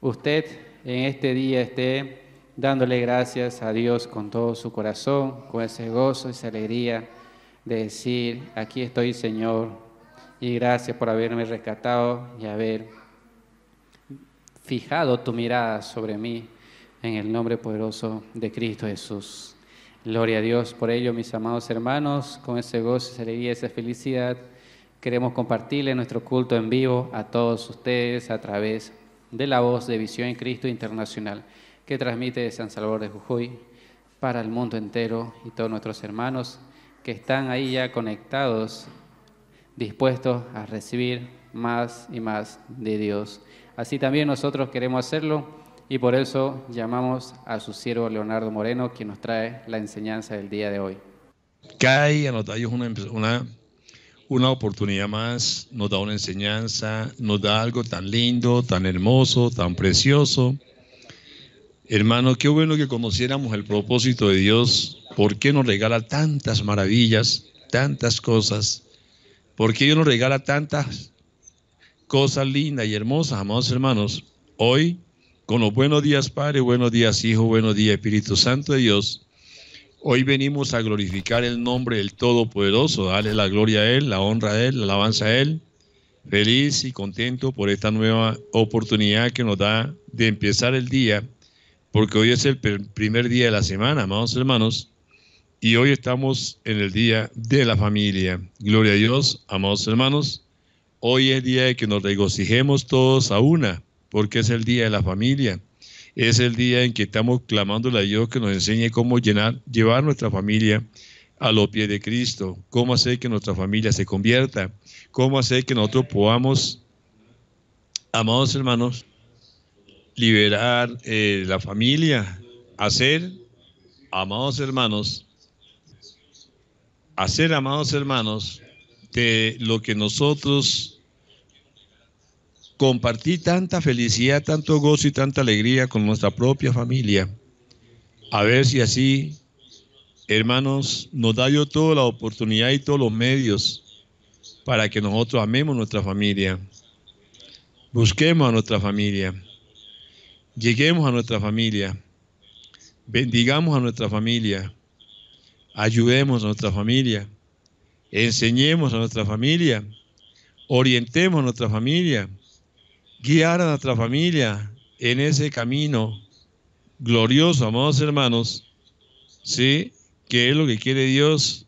usted en este día esté dándole gracias a Dios con todo su corazón, con ese gozo, esa alegría de decir, aquí estoy Señor, y gracias por haberme rescatado y haber fijado tu mirada sobre mí en el nombre poderoso de Cristo Jesús. Gloria a Dios por ello, mis amados hermanos, con ese gozo, esa alegría, esa felicidad, queremos compartirle nuestro culto en vivo a todos ustedes a través de de la voz de Visión en Cristo Internacional, que transmite de San Salvador de Jujuy para el mundo entero y todos nuestros hermanos que están ahí ya conectados, dispuestos a recibir más y más de Dios. Así también nosotros queremos hacerlo y por eso llamamos a su siervo Leonardo Moreno, quien nos trae la enseñanza del día de hoy. Que una una oportunidad más, nos da una enseñanza, nos da algo tan lindo, tan hermoso, tan precioso. Hermano, qué bueno que conociéramos el propósito de Dios, por qué nos regala tantas maravillas, tantas cosas, por qué Dios nos regala tantas cosas lindas y hermosas, amados hermanos. Hoy, con los buenos días Padre, buenos días Hijo, buenos días Espíritu Santo de Dios, Hoy venimos a glorificar el nombre del Todopoderoso, darle la gloria a Él, la honra a Él, la alabanza a Él. Feliz y contento por esta nueva oportunidad que nos da de empezar el día, porque hoy es el primer día de la semana, amados hermanos, y hoy estamos en el día de la familia. Gloria a Dios, amados hermanos. Hoy es día de que nos regocijemos todos a una, porque es el día de la familia es el día en que estamos clamando a Dios que nos enseñe cómo llevar nuestra familia a los pies de Cristo, cómo hacer que nuestra familia se convierta, cómo hacer que nosotros podamos, amados hermanos, liberar eh, la familia, hacer, amados hermanos, hacer, amados hermanos, de lo que nosotros compartir tanta felicidad, tanto gozo y tanta alegría con nuestra propia familia. A ver si así, hermanos, nos da yo toda la oportunidad y todos los medios para que nosotros amemos nuestra familia. Busquemos a nuestra familia. Lleguemos a nuestra familia. Bendigamos a nuestra familia. Ayudemos a nuestra familia. Enseñemos a nuestra familia. Orientemos a nuestra familia guiar a nuestra familia en ese camino glorioso, amados hermanos, ¿sí? Que es lo que quiere Dios.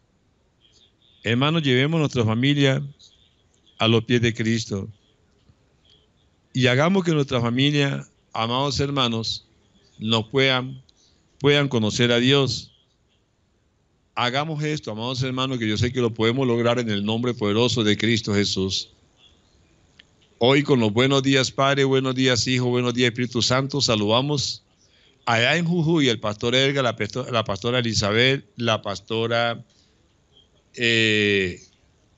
Hermanos, llevemos a nuestra familia a los pies de Cristo y hagamos que nuestra familia, amados hermanos, nos puedan, puedan conocer a Dios. Hagamos esto, amados hermanos, que yo sé que lo podemos lograr en el nombre poderoso de Cristo Jesús. Hoy con los buenos días Padre, buenos días Hijo, buenos días Espíritu Santo, saludamos allá en Jujuy el pastor Edgar, la, pastora, la Elizabeth, la pastora eh,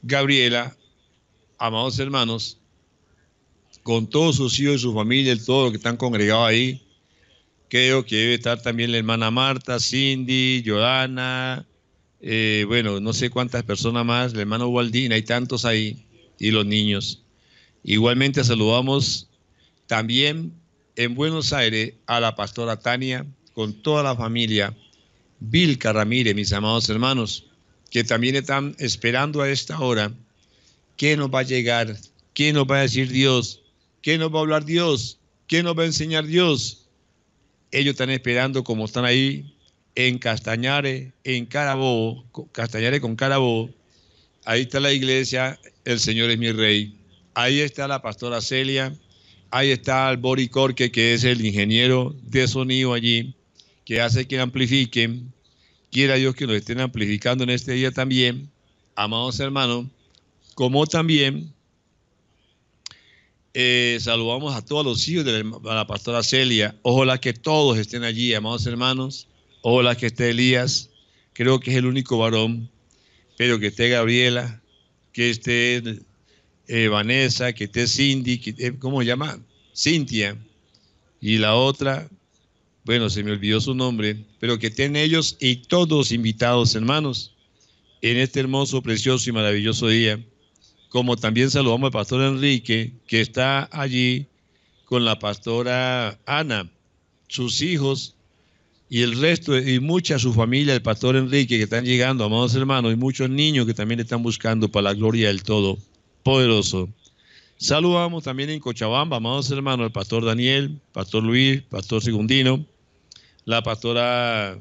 Gabriela, amados hermanos, con todos sus hijos y su familia, todos los que están congregados ahí. Creo que debe estar también la hermana Marta, Cindy, Joana, eh, bueno, no sé cuántas personas más, el hermano Waldín, hay tantos ahí, y los niños. Igualmente saludamos también en Buenos Aires a la pastora Tania con toda la familia Vilca Ramírez, mis amados hermanos, que también están esperando a esta hora qué nos va a llegar, qué nos va a decir Dios, qué nos va a hablar Dios, qué nos va a enseñar Dios. Ellos están esperando como están ahí en Castañare, en Carabobo, Castañare con Carabobo. Ahí está la iglesia, el Señor es mi rey ahí está la pastora Celia, ahí está el Boricorque, que es el ingeniero de sonido allí, que hace que amplifiquen. Quiera Dios que nos estén amplificando en este día también, amados hermanos, como también eh, saludamos a todos los hijos de la, la pastora Celia. Ojalá que todos estén allí, amados hermanos. Ojalá que esté Elías, creo que es el único varón, pero que esté Gabriela, que esté eh, Vanessa, que esté Cindy, eh, ¿cómo se llama? Cintia. Y la otra, bueno, se me olvidó su nombre, pero que estén ellos y todos invitados, hermanos, en este hermoso, precioso y maravilloso día. Como también saludamos al pastor Enrique, que está allí con la pastora Ana, sus hijos y el resto, y mucha su familia, el pastor Enrique, que están llegando, amados hermanos, y muchos niños que también están buscando para la gloria del todo poderoso. Saludamos también en Cochabamba, amados hermanos, el pastor Daniel, pastor Luis, pastor Segundino, la pastora,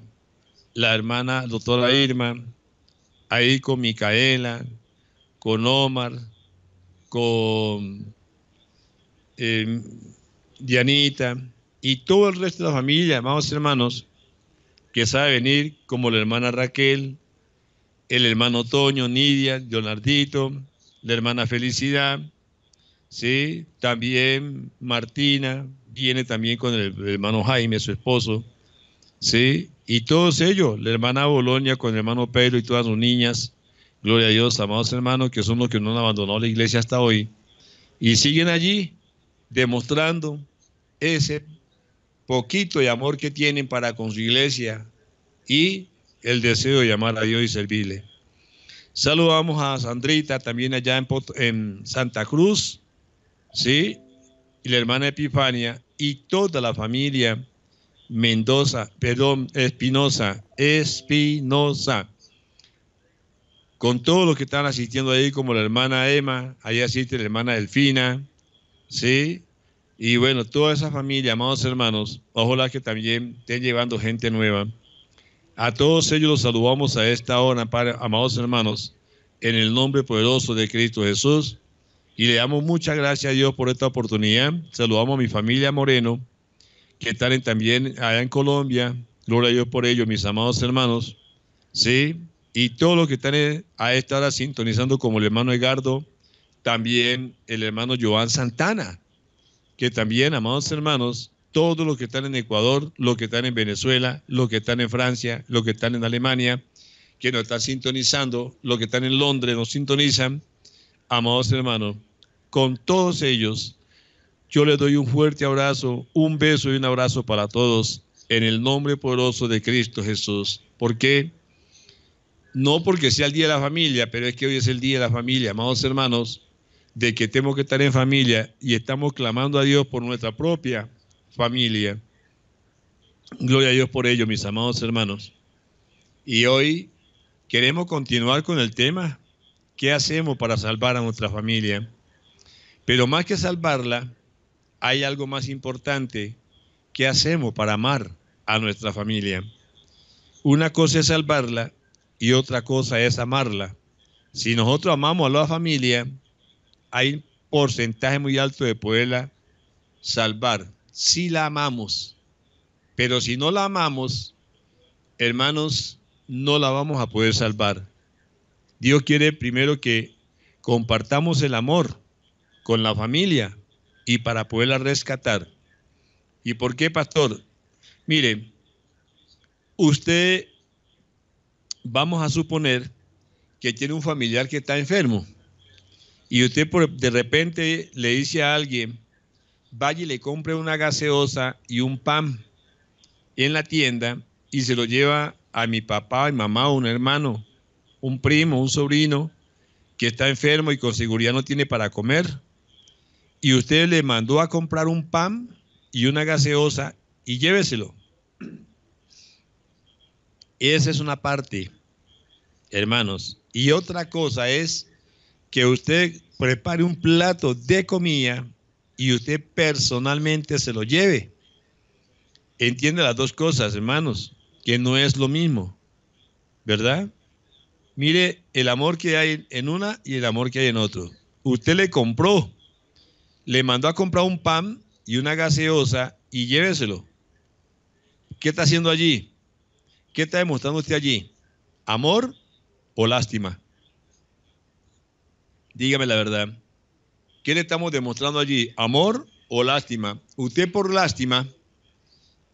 la hermana doctora Irma, ahí con Micaela, con Omar, con em, Dianita y todo el resto de la familia, amados hermanos, que sabe venir, como la hermana Raquel, el hermano Toño, Nidia, Leonardito, la hermana Felicidad, ¿sí? También Martina viene también con el, hermano Jaime, su esposo, ¿sí? Y todos ellos, la hermana Bolonia con el hermano Pedro y todas sus niñas, gloria a Dios, amados hermanos, que son los que no han abandonado la iglesia hasta hoy, y siguen allí demostrando ese poquito de amor que tienen para con su iglesia y el deseo de llamar a Dios y servirle. Saludamos a Sandrita también allá en, Santa Cruz, ¿sí? Y la hermana Epifania y toda la familia Mendoza, perdón, Espinosa, Espinosa. Con todos los que están asistiendo ahí, como la hermana Emma, ahí asiste la hermana Delfina, ¿sí? Y bueno, toda esa familia, amados hermanos, ojalá que también estén llevando gente nueva a todos ellos los saludamos a esta hora, amados hermanos, en el nombre poderoso de Cristo Jesús. Y le damos muchas gracias a Dios por esta oportunidad. Saludamos a mi familia Moreno, que están también allá en Colombia. Gloria a Dios por ello, mis amados hermanos. Sí, y todos los que están a esta hora sintonizando, como el hermano Edgardo, también el hermano Joan Santana, que también, amados hermanos, todos los que están en Ecuador, los que están en Venezuela, los que están en Francia, los que están en Alemania, que nos están sintonizando, los que están en Londres nos sintonizan. Amados hermanos, con todos ellos, yo les doy un fuerte abrazo, un beso y un abrazo para todos en el nombre poderoso de Cristo Jesús. ¿Por qué? No porque sea el Día de la Familia, pero es que hoy es el Día de la Familia, amados hermanos, de que tenemos que estar en familia y estamos clamando a Dios por nuestra propia familia. Gloria a Dios por ello, mis amados hermanos. Y hoy queremos continuar con el tema, ¿qué hacemos para salvar a nuestra familia? Pero más que salvarla, hay algo más importante, ¿qué hacemos para amar a nuestra familia? Una cosa es salvarla y otra cosa es amarla. Si nosotros amamos a la familia, hay porcentaje muy alto de poderla salvar si la amamos. Pero si no la amamos, hermanos, no la vamos a poder salvar. Dios quiere primero que compartamos el amor con la familia y para poderla rescatar. ¿Y por qué, pastor? Mire, usted, vamos a suponer que tiene un familiar que está enfermo y usted de repente le dice a alguien, vaya y le compre una gaseosa y un pan en la tienda y se lo lleva a mi papá, a mi mamá, un hermano, un primo, un sobrino que está enfermo y con seguridad no tiene para comer. Y usted le mandó a comprar un pan y una gaseosa y lléveselo. Esa es una parte, hermanos. Y otra cosa es que usted prepare un plato de comida y usted personalmente se lo lleve. Entiende las dos cosas, hermanos, que no es lo mismo, ¿verdad? Mire el amor que hay en una y el amor que hay en otro. Usted le compró, le mandó a comprar un pan y una gaseosa y lléveselo. ¿Qué está haciendo allí? ¿Qué está demostrando usted allí? ¿Amor o lástima? Dígame la verdad. ¿Qué le estamos demostrando allí? ¿Amor o lástima? Usted por lástima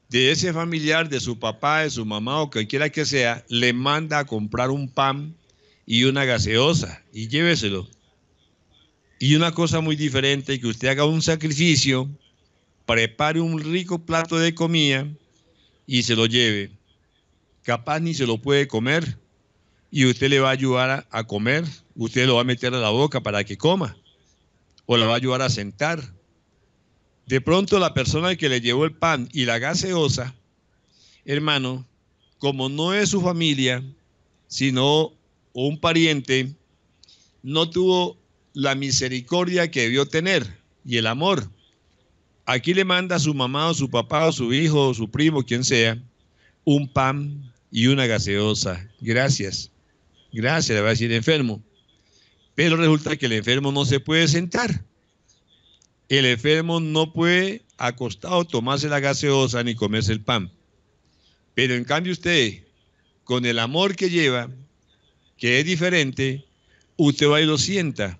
de ese familiar, de su papá, de su mamá o cualquiera que sea, le manda a comprar un pan y una gaseosa y lléveselo. Y una cosa muy diferente, que usted haga un sacrificio, prepare un rico plato de comida y se lo lleve. Capaz ni se lo puede comer y usted le va a ayudar a, a comer, usted lo va a meter a la boca para que coma o la va a ayudar a sentar. De pronto la persona que le llevó el pan y la gaseosa, hermano, como no es su familia, sino un pariente, no tuvo la misericordia que debió tener y el amor. Aquí le manda a su mamá o su papá o su hijo o su primo, quien sea, un pan y una gaseosa. Gracias. Gracias, le va a decir enfermo. Pero resulta que el enfermo no se puede sentar. El enfermo no puede acostado tomarse la gaseosa ni comerse el pan. Pero en cambio usted, con el amor que lleva, que es diferente, usted va y lo sienta.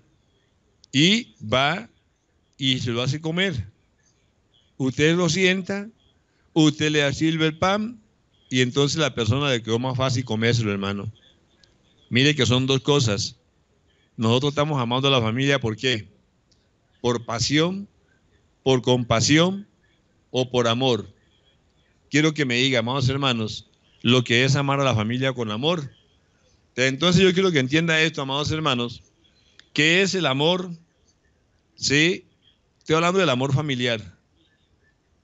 Y va y se lo hace comer. Usted lo sienta, usted le sirve el pan y entonces la persona le quedó más fácil comérselo, hermano. Mire que son dos cosas. Nosotros estamos amando a la familia, ¿por qué? Por pasión, por compasión o por amor. Quiero que me diga, amados hermanos, lo que es amar a la familia con amor. Entonces yo quiero que entienda esto, amados hermanos, que es el amor, ¿sí? Estoy hablando del amor familiar,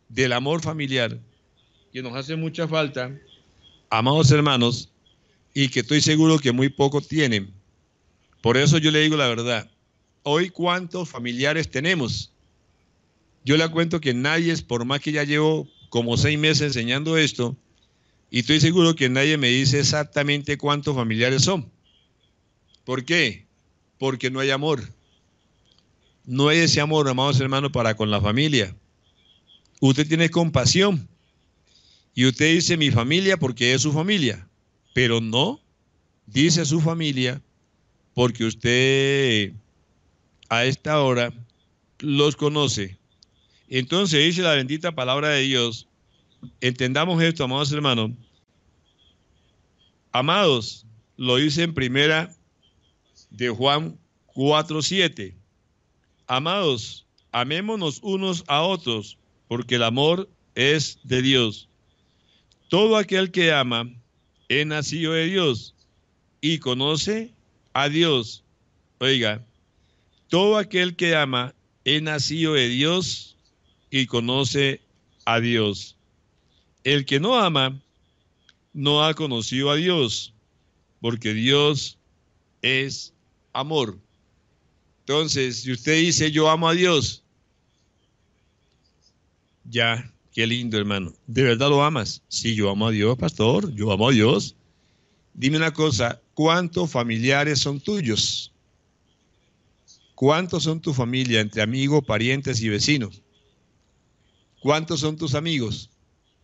del amor familiar, que nos hace mucha falta, amados hermanos, y que estoy seguro que muy poco tienen. Por eso yo le digo la verdad. Hoy, ¿cuántos familiares tenemos? Yo le cuento que nadie, por más que ya llevo como seis meses enseñando esto, y estoy seguro que nadie me dice exactamente cuántos familiares son. ¿Por qué? Porque no hay amor. No hay ese amor, amados hermanos, para con la familia. Usted tiene compasión. Y usted dice mi familia porque es su familia. Pero no, dice su familia porque usted a esta hora los conoce. Entonces dice la bendita palabra de Dios. Entendamos esto, amados hermanos. Amados, lo dice en primera de Juan 4:7. Amados, amémonos unos a otros, porque el amor es de Dios. Todo aquel que ama es nacido de Dios y conoce a Dios, oiga, todo aquel que ama es nacido de Dios y conoce a Dios. El que no ama no ha conocido a Dios, porque Dios es amor. Entonces, si usted dice yo amo a Dios, ya, qué lindo hermano. ¿De verdad lo amas? Sí, yo amo a Dios, pastor, yo amo a Dios. Dime una cosa, ¿Cuántos familiares son tuyos? ¿Cuántos son tu familia entre amigos, parientes y vecinos? ¿Cuántos son tus amigos?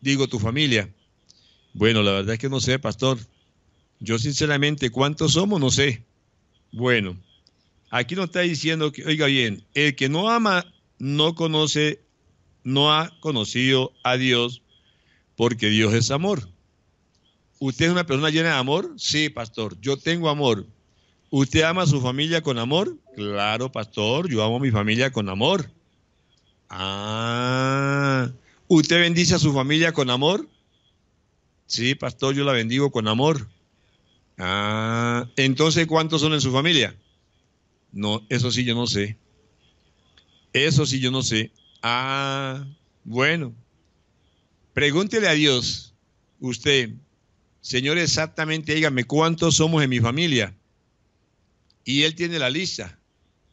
Digo, tu familia. Bueno, la verdad es que no sé, pastor. Yo sinceramente, ¿cuántos somos? No sé. Bueno, aquí nos está diciendo que, oiga bien, el que no ama no conoce, no ha conocido a Dios, porque Dios es amor. ¿Usted es una persona llena de amor? Sí, pastor, yo tengo amor. ¿Usted ama a su familia con amor? Claro, pastor, yo amo a mi familia con amor. Ah, ¿usted bendice a su familia con amor? Sí, pastor, yo la bendigo con amor. Ah, entonces, ¿cuántos son en su familia? No, eso sí yo no sé. Eso sí yo no sé. Ah, bueno. Pregúntele a Dios, usted, Señor, exactamente dígame cuántos somos en mi familia. Y él tiene la lista.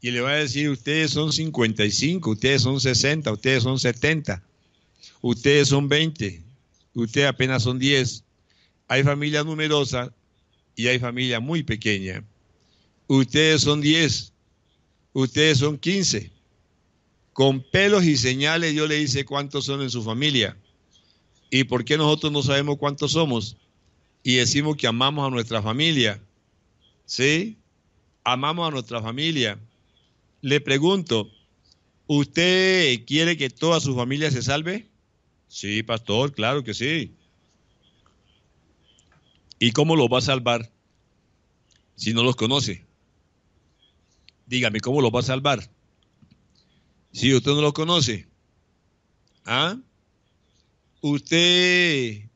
Y le va a decir, ustedes son 55, ustedes son 60, ustedes son 70, ustedes son 20, ustedes apenas son 10. Hay familias numerosas y hay familias muy pequeñas. Ustedes son 10, ustedes son 15. Con pelos y señales yo le dice cuántos son en su familia. ¿Y por qué nosotros no sabemos cuántos somos? y decimos que amamos a nuestra familia. ¿Sí? Amamos a nuestra familia. Le pregunto, ¿usted quiere que toda su familia se salve? Sí, pastor, claro que sí. ¿Y cómo los va a salvar si no los conoce? Dígame, ¿cómo los va a salvar? Si usted no los conoce. ¿Ah? Usted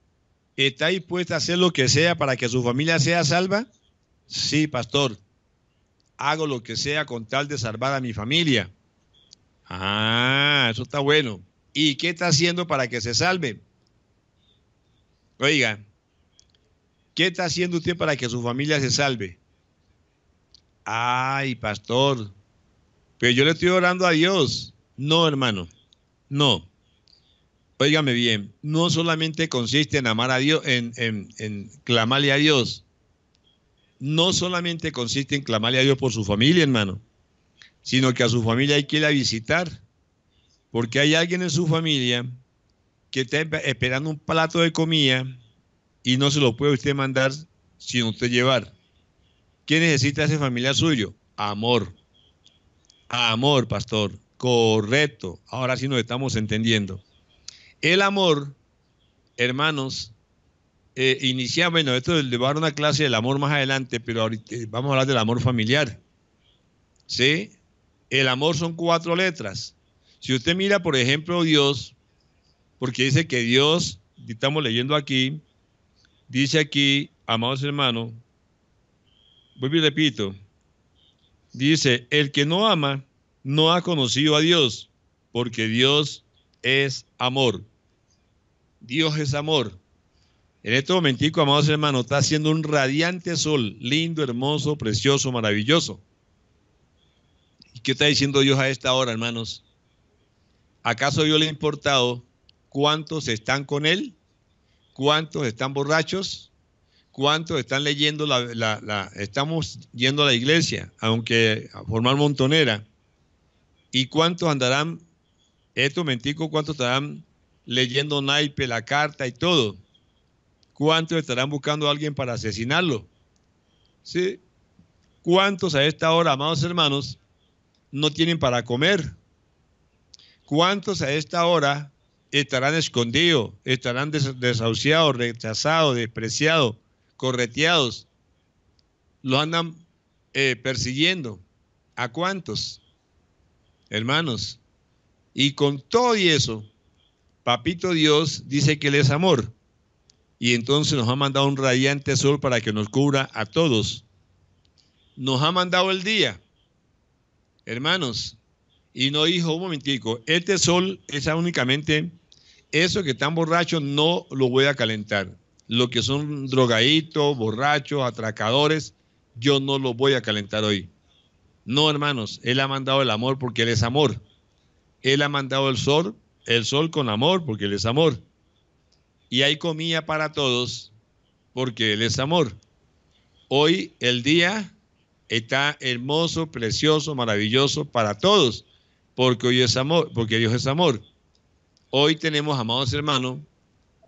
¿Está dispuesta a hacer lo que sea para que su familia sea salva? Sí, pastor. Hago lo que sea con tal de salvar a mi familia. Ah, eso está bueno. ¿Y qué está haciendo para que se salve? Oiga, ¿qué está haciendo usted para que su familia se salve? Ay, pastor, pero yo le estoy orando a Dios. No, hermano, no óigame bien, no solamente consiste en amar a Dios, en, clamarle a Dios, no solamente consiste en clamarle a Dios por su familia, hermano, sino que a su familia hay que ir a visitar, porque hay alguien en su familia que está esperando un plato de comida y no se lo puede usted mandar sin usted llevar. ¿Qué necesita ese familia suyo? Amor. Amor, pastor. Correcto. Ahora sí nos estamos entendiendo. El amor, hermanos, eh, inicia, bueno, esto le va a dar una clase del amor más adelante, pero ahorita eh, vamos a hablar del amor familiar. ¿Sí? El amor son cuatro letras. Si usted mira, por ejemplo, Dios, porque dice que Dios, estamos leyendo aquí, dice aquí, amados hermanos, vuelvo y repito, dice, el que no ama no ha conocido a Dios, porque Dios es amor. Dios es amor. En este momentico, amados hermanos, está haciendo un radiante sol, lindo, hermoso, precioso, maravilloso. ¿Y qué está diciendo Dios a esta hora, hermanos? ¿Acaso yo le he importado cuántos están con Él? ¿Cuántos están borrachos? ¿Cuántos están leyendo la, estamos yendo a la iglesia, aunque a formar montonera? ¿Y cuántos andarán, esto mentico, cuántos estarán leyendo naipe, la carta y todo. ¿Cuántos estarán buscando a alguien para asesinarlo? ¿Sí? ¿Cuántos a esta hora, amados hermanos, no tienen para comer? ¿Cuántos a esta hora estarán escondidos, estarán desahuciados, rechazados, despreciados, correteados? Los andan eh, persiguiendo. ¿A cuántos? Hermanos. Y con todo y eso, Papito Dios dice que Él es amor y entonces nos ha mandado un radiante sol para que nos cubra a todos. Nos ha mandado el día, hermanos, y no dijo un momentico, este sol es únicamente eso que están borrachos, no lo voy a calentar. Lo que son drogaditos, borrachos, atracadores, yo no lo voy a calentar hoy. No, hermanos, Él ha mandado el amor porque Él es amor. Él ha mandado el sol el sol con amor, porque Él es amor. Y hay comida para todos, porque Él es amor. Hoy el día está hermoso, precioso, maravilloso para todos, porque hoy es amor, porque Dios es amor. Hoy tenemos, amados hermanos,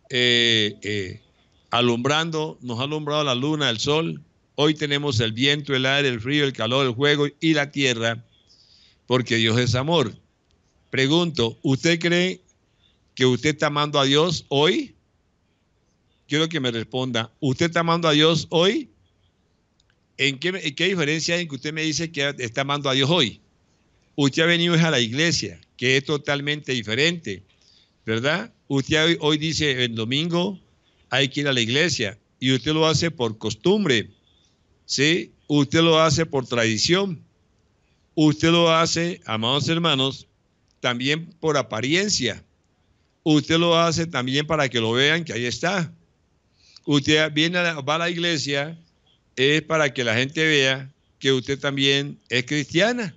eh, eh, alumbrando, nos ha alumbrado la luna, el sol. Hoy tenemos el viento, el aire, el frío, el calor, el juego y la tierra, porque Dios es amor. Pregunto, ¿usted cree que usted está amando a Dios hoy? Quiero que me responda, ¿usted está amando a Dios hoy? ¿En qué, diferencia hay en que usted me dice que está amando a Dios hoy? Usted ha venido a la iglesia, que es totalmente diferente, ¿verdad? Usted hoy, hoy dice, el domingo hay que ir a la iglesia, y usted lo hace por costumbre, ¿sí? Usted lo hace por tradición, usted lo hace, amados hermanos, también por apariencia. Usted lo hace también para que lo vean que ahí está. Usted viene va a la iglesia es para que la gente vea que usted también es cristiana.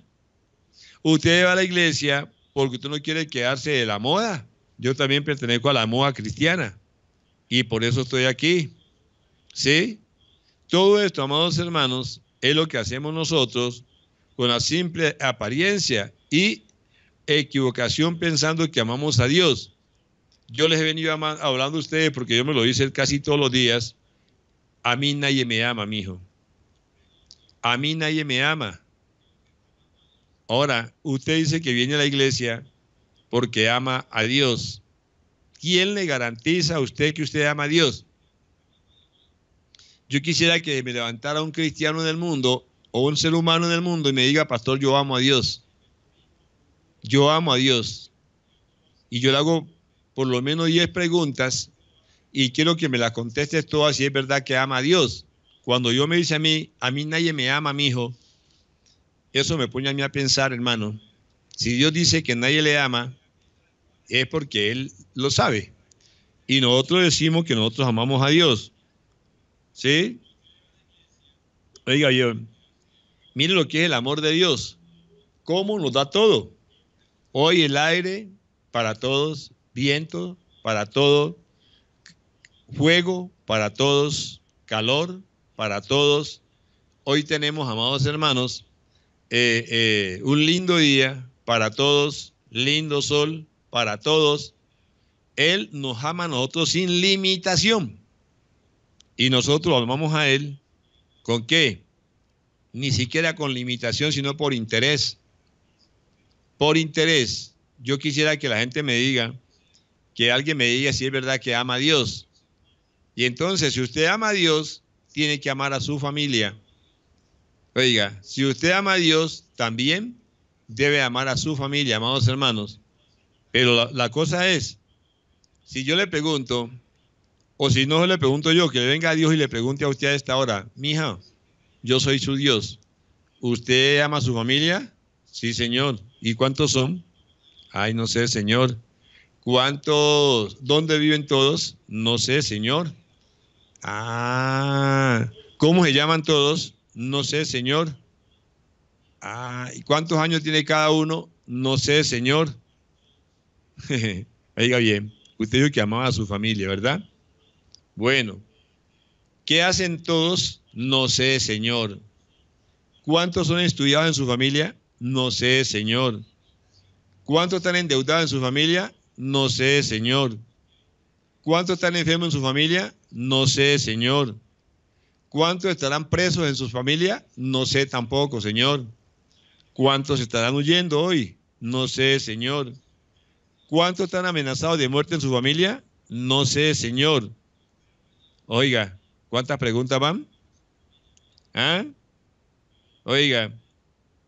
Usted va a la iglesia porque usted no quiere quedarse de la moda. Yo también pertenezco a la moda cristiana y por eso estoy aquí. ¿Sí? Todo esto, amados hermanos, es lo que hacemos nosotros con la simple apariencia y equivocación pensando que amamos a Dios. Yo les he venido hablando a ustedes porque yo me lo dice casi todos los días. A mí nadie me ama, mijo. A mí nadie me ama. Ahora, usted dice que viene a la iglesia porque ama a Dios. ¿Quién le garantiza a usted que usted ama a Dios? Yo quisiera que me levantara un cristiano en del mundo o un ser humano en el mundo y me diga, pastor, yo amo a Dios yo amo a Dios y yo le hago por lo menos 10 preguntas y quiero que me las contestes todas si es verdad que ama a Dios. Cuando yo me dice a mí, a mí nadie me ama, mi hijo, eso me pone a mí a pensar, hermano, si Dios dice que nadie le ama, es porque Él lo sabe. Y nosotros decimos que nosotros amamos a Dios. ¿Sí? Oiga, yo, mire lo que es el amor de Dios. ¿Cómo nos da todo? Hoy el aire para todos, viento para todos, fuego para todos, calor para todos. Hoy tenemos, amados hermanos, eh, eh, un lindo día para todos, lindo sol para todos. Él nos ama a nosotros sin limitación. Y nosotros amamos a Él con qué? Ni siquiera con limitación, sino por interés por interés. Yo quisiera que la gente me diga, que alguien me diga si es verdad que ama a Dios. Y entonces, si usted ama a Dios, tiene que amar a su familia. Oiga, si usted ama a Dios, también debe amar a su familia, amados hermanos. Pero la, cosa es, si yo le pregunto, o si no le pregunto yo, que le venga a Dios y le pregunte a usted a esta hora, mija, yo soy su Dios. ¿Usted ama a su familia? Sí, Señor. ¿Y cuántos son? Ay, no sé, Señor. ¿Cuántos? ¿Dónde viven todos? No sé, Señor. Ah, ¿cómo se llaman todos? No sé, Señor. Ah, ¿y cuántos años tiene cada uno? No sé, Señor. Oiga bien, usted dijo que amaba a su familia, ¿verdad? Bueno, ¿qué hacen todos? No sé, Señor. ¿Cuántos son estudiados en su familia? No sé, Señor. ¿Cuántos están endeudados en su familia? No sé, Señor. ¿Cuántos están enfermos en su familia? No sé, Señor. ¿Cuántos estarán presos en su familia? No sé tampoco, Señor. ¿Cuántos estarán huyendo hoy? No sé, Señor. ¿Cuántos están amenazados de muerte en su familia? No sé, Señor. Oiga, ¿cuántas preguntas van? ¿Ah? Oiga,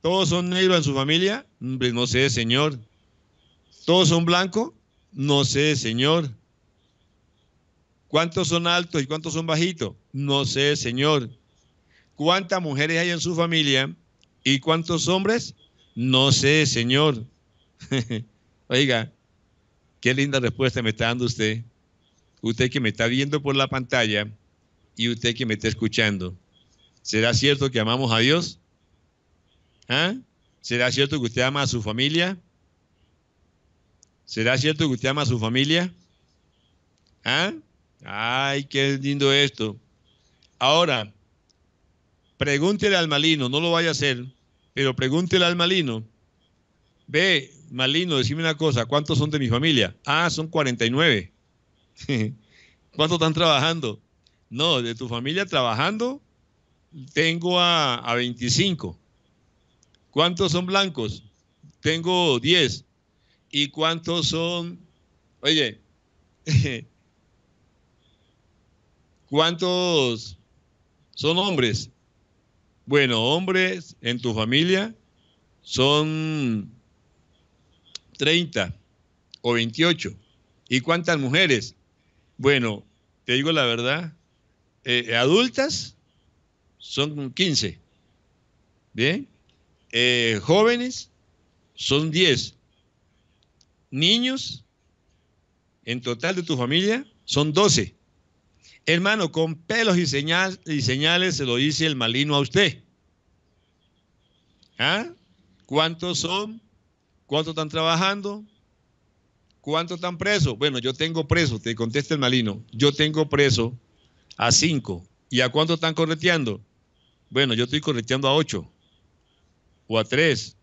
¿Todos son negros en su familia? no sé, señor. ¿Todos son blancos? No sé, señor. ¿Cuántos son altos y cuántos son bajitos? No sé, señor. ¿Cuántas mujeres hay en su familia y cuántos hombres? No sé, señor. Oiga, qué linda respuesta me está dando usted. Usted que me está viendo por la pantalla y usted que me está escuchando. ¿Será cierto que amamos a Dios? ¿Ah? ¿Será cierto que usted ama a su familia? ¿Será cierto que usted ama a su familia? ¿Ah? Ay, qué lindo esto. Ahora, pregúntele al malino, no lo vaya a hacer, pero pregúntele al malino. Ve, malino, decime una cosa, ¿cuántos son de mi familia? Ah, son 49. ¿Cuántos están trabajando? No, de tu familia trabajando, tengo a, a 25. ¿Cuántos son blancos? Tengo 10. ¿Y cuántos son? Oye, ¿cuántos son hombres? Bueno, hombres en tu familia son 30 o 28. ¿Y cuántas mujeres? Bueno, te digo la verdad, eh, adultas son 15. ¿Bien? Eh, jóvenes son 10. Niños, en total de tu familia, son 12. Hermano, con pelos y, y señales se lo dice el malino a usted. ¿Ah? ¿Cuántos son? ¿Cuántos están trabajando? ¿Cuántos están presos? Bueno, yo tengo preso, te contesta el malino. Yo tengo preso a 5 ¿Y a cuántos están correteando? Bueno, yo estoy correteando a 8 o a tres.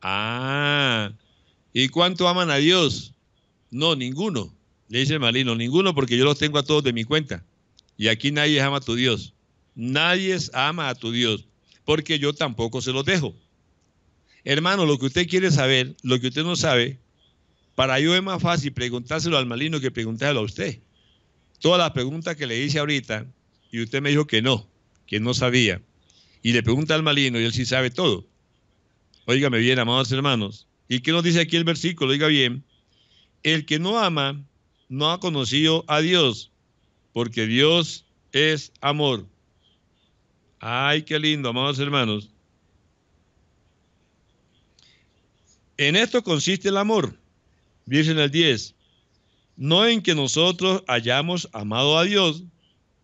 Ah, ¿y cuánto aman a Dios? No, ninguno. Le dice el malino, ninguno porque yo los tengo a todos de mi cuenta. Y aquí nadie ama a tu Dios. Nadie ama a tu Dios porque yo tampoco se los dejo. Hermano, lo que usted quiere saber, lo que usted no sabe, para yo es más fácil preguntárselo al malino que preguntárselo a usted. Todas las preguntas que le hice ahorita y usted me dijo que no, que no sabía. Y le pregunta al malino y él sí sabe todo. Óigame bien, amados hermanos. ¿Y qué nos dice aquí el versículo? Oiga bien. El que no ama no ha conocido a Dios, porque Dios es amor. Ay, qué lindo, amados hermanos. En esto consiste el amor, dice en el 10. No en que nosotros hayamos amado a Dios,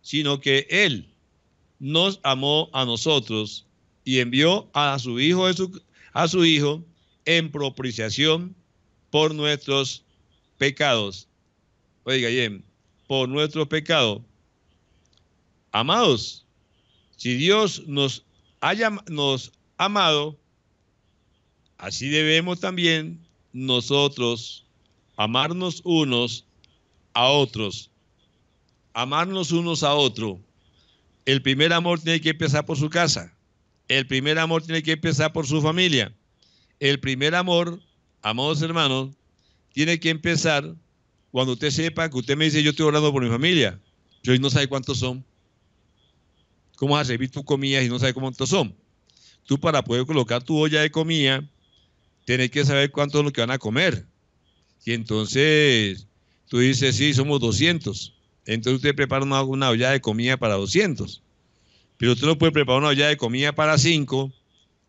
sino que Él nos amó a nosotros y envió a su Hijo a su Hijo en propiciación por nuestros pecados. Oiga, bien, em, por nuestro pecado. Amados, si Dios nos haya nos amado, así debemos también nosotros amarnos unos a otros. Amarnos unos a otros. El primer amor tiene que empezar por su casa. El primer amor tiene que empezar por su familia. El primer amor, amados hermanos, tiene que empezar cuando usted sepa que usted me dice, yo estoy orando por mi familia. Yo no sé cuántos son. ¿Cómo vas a servir tus comidas y no sabes cuántos son? Tú para poder colocar tu olla de comida, tienes que saber cuántos son los que van a comer. Y entonces tú dices, sí, somos 200. Entonces usted prepara una, una olla de comida para 200 pero usted no puede preparar una olla de comida para cinco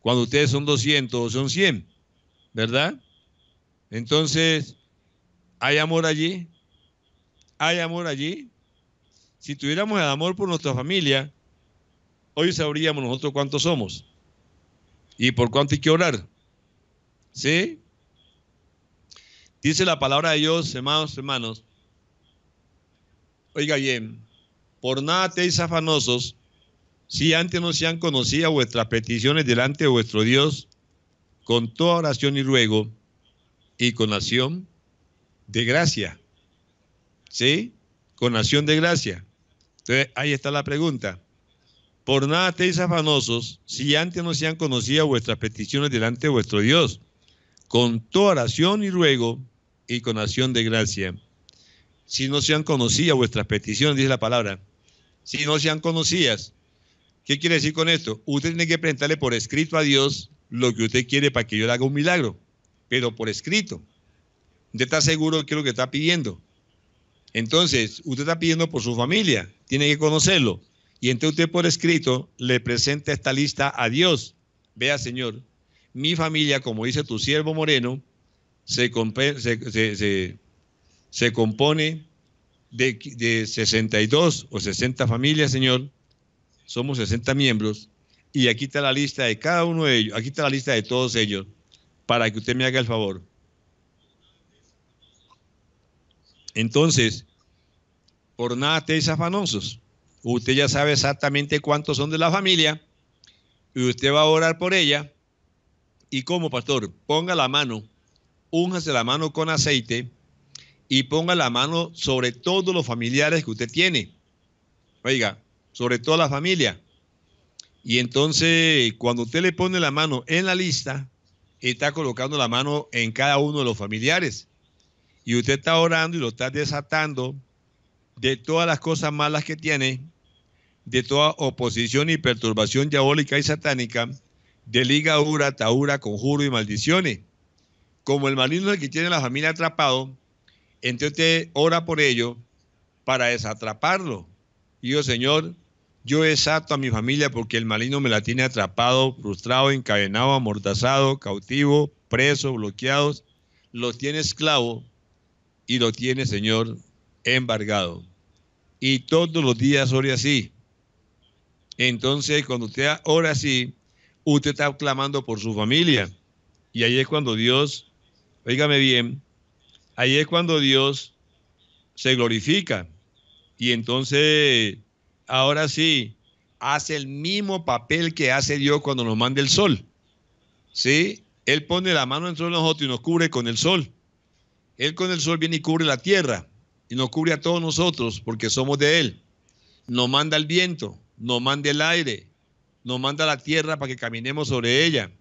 cuando ustedes son 200 o son 100, ¿verdad? Entonces, ¿hay amor allí? ¿Hay amor allí? Si tuviéramos el amor por nuestra familia, hoy sabríamos nosotros cuántos somos y por cuánto hay que orar. ¿Sí? Dice la palabra de Dios, hermanos, hermanos. Oiga bien, por nada teis afanosos, si antes no se han conocido vuestras peticiones delante de vuestro Dios, con toda oración y ruego y con acción de gracia. ¿Sí? Con acción de gracia. Entonces, ahí está la pregunta. Por nada estéis afanosos si antes no se han conocido vuestras peticiones delante de vuestro Dios, con toda oración y ruego y con acción de gracia. Si no se han conocido vuestras peticiones, dice la palabra, si no se han conocidas, ¿Qué quiere decir con esto? Usted tiene que presentarle por escrito a Dios lo que usted quiere para que yo le haga un milagro, pero por escrito. Usted está seguro de que es lo que está pidiendo. Entonces, usted está pidiendo por su familia, tiene que conocerlo. Y entonces usted por escrito le presenta esta lista a Dios. Vea, Señor, mi familia, como dice tu siervo Moreno, se, compone de 62 o 60 familias, Señor somos 60 miembros y aquí está la lista de cada uno de ellos, aquí está la lista de todos ellos, para que usted me haga el favor. Entonces, por nada estéis afanosos. Usted ya sabe exactamente cuántos son de la familia y usted va a orar por ella. ¿Y como pastor? Ponga la mano, úngase la mano con aceite y ponga la mano sobre todos los familiares que usted tiene. Oiga, sobre todo la familia. Y entonces, cuando usted le pone la mano en la lista, está colocando la mano en cada uno de los familiares. Y usted está orando y lo está desatando de todas las cosas malas que tiene, de toda oposición y perturbación diabólica y satánica, de ligadura, taura, conjuro y maldiciones. Como el maligno es el que tiene la familia atrapado, entonces usted ora por ello para desatraparlo. Y yo, Señor, yo esato a mi familia porque el maligno me la tiene atrapado, frustrado, encadenado, amortazado, cautivo, preso, bloqueado. Lo tiene esclavo y lo tiene, Señor, embargado. Y todos los días ore así. Entonces, cuando usted ora así, usted está clamando por su familia. Y ahí es cuando Dios, oígame bien, ahí es cuando Dios se glorifica. Y entonces ahora sí, hace el mismo papel que hace Dios cuando nos manda el sol. ¿Sí? Él pone la mano entre nosotros y nos cubre con el sol. Él con el sol viene y cubre la tierra y nos cubre a todos nosotros porque somos de Él. Nos manda el viento, nos manda el aire, nos manda la tierra para que caminemos sobre ella.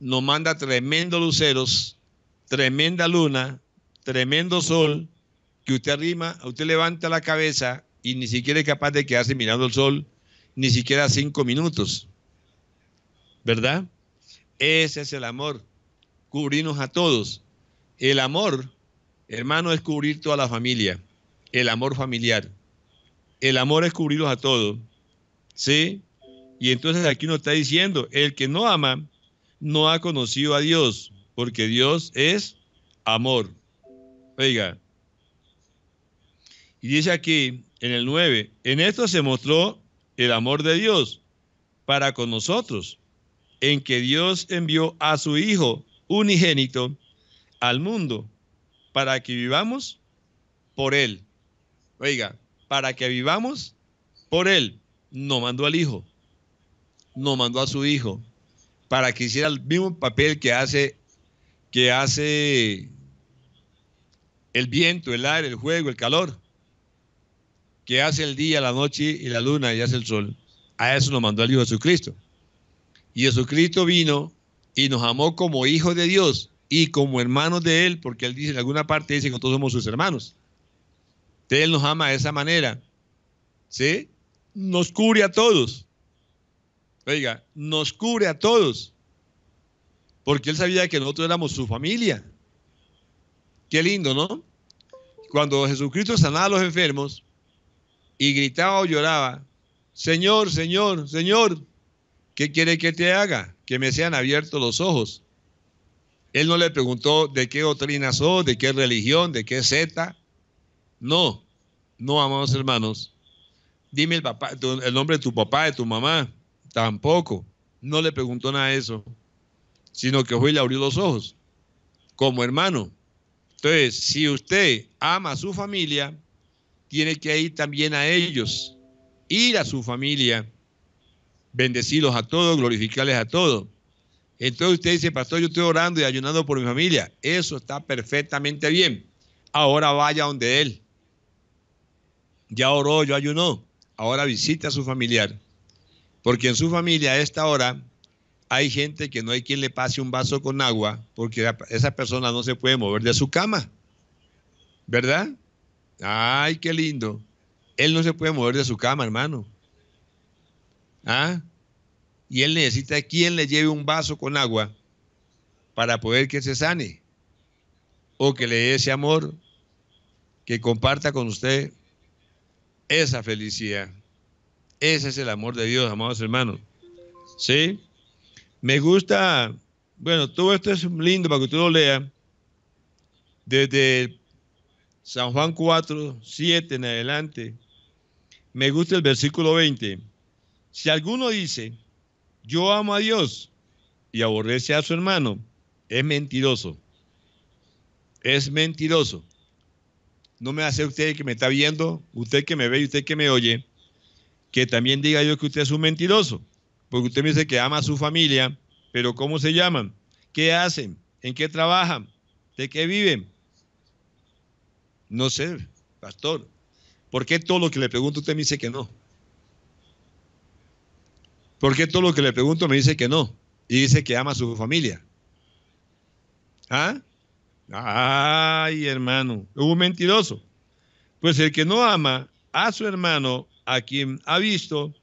Nos manda tremendo luceros, tremenda luna, tremendo sol, que usted arrima, usted levanta la cabeza y ni siquiera es capaz de quedarse mirando el sol ni siquiera cinco minutos. ¿Verdad? Ese es el amor, cubrirnos a todos. El amor, hermano, es cubrir toda la familia, el amor familiar. El amor es cubrirlos a todos. ¿Sí? Y entonces aquí nos está diciendo, el que no ama, no ha conocido a Dios, porque Dios es amor. Oiga, y dice aquí, en el 9, en esto se mostró el amor de Dios para con nosotros, en que Dios envió a su Hijo unigénito al mundo para que vivamos por Él. Oiga, para que vivamos por Él. No mandó al Hijo, no mandó a su Hijo, para que hiciera el mismo papel que hace, que hace el viento, el aire, el juego, el calor que hace el día, la noche y la luna y hace el sol, a eso nos mandó el Hijo Jesucristo. Y Jesucristo vino y nos amó como hijos de Dios y como hermanos de Él, porque Él dice en alguna parte, dice que todos somos sus hermanos. él nos ama de esa manera. ¿Sí? Nos cubre a todos. Oiga, nos cubre a todos. Porque Él sabía que nosotros éramos su familia. Qué lindo, ¿no? Cuando Jesucristo sanaba a los enfermos, y gritaba o lloraba, Señor, Señor, Señor, ¿qué quiere que te haga? Que me sean abiertos los ojos. Él no le preguntó de qué doctrina sos, de qué religión, de qué seta? No, no, amados hermanos. Dime el, papá, el nombre de tu papá, de tu mamá. Tampoco. No le preguntó nada de eso. Sino que hoy le abrió los ojos. Como hermano. Entonces, si usted ama a su familia, tiene que ir también a ellos, ir a su familia, bendecirlos a todos, glorificarles a todos. Entonces usted dice, pastor, yo estoy orando y ayunando por mi familia. Eso está perfectamente bien. Ahora vaya donde él. Ya oró, yo ayunó. Ahora visita a su familiar. Porque en su familia a esta hora hay gente que no hay quien le pase un vaso con agua porque esa persona no se puede mover de su cama. ¿Verdad? Ay, qué lindo. Él no se puede mover de su cama, hermano. ¿Ah? Y él necesita quien le lleve un vaso con agua para poder que se sane. O que le dé ese amor, que comparta con usted esa felicidad. Ese es el amor de Dios, amados hermanos. ¿Sí? Me gusta, bueno, todo esto es lindo para que usted lo lea desde San Juan 4, 7 en adelante. Me gusta el versículo 20. Si alguno dice, yo amo a Dios y aborrece a su hermano, es mentiroso. Es mentiroso. No me hace usted que me está viendo, usted que me ve y usted que me oye, que también diga yo que usted es un mentiroso. Porque usted me dice que ama a su familia, pero ¿cómo se llaman? ¿Qué hacen? ¿En qué trabajan? ¿De qué viven? No sé, pastor. ¿Por qué todo lo que le pregunto usted me dice que no? ¿Por qué todo lo que le pregunto me dice que no? Y dice que ama a su familia. ¿Ah? Ay, hermano, un mentiroso. Pues el que no ama a su hermano, a quien ha visto,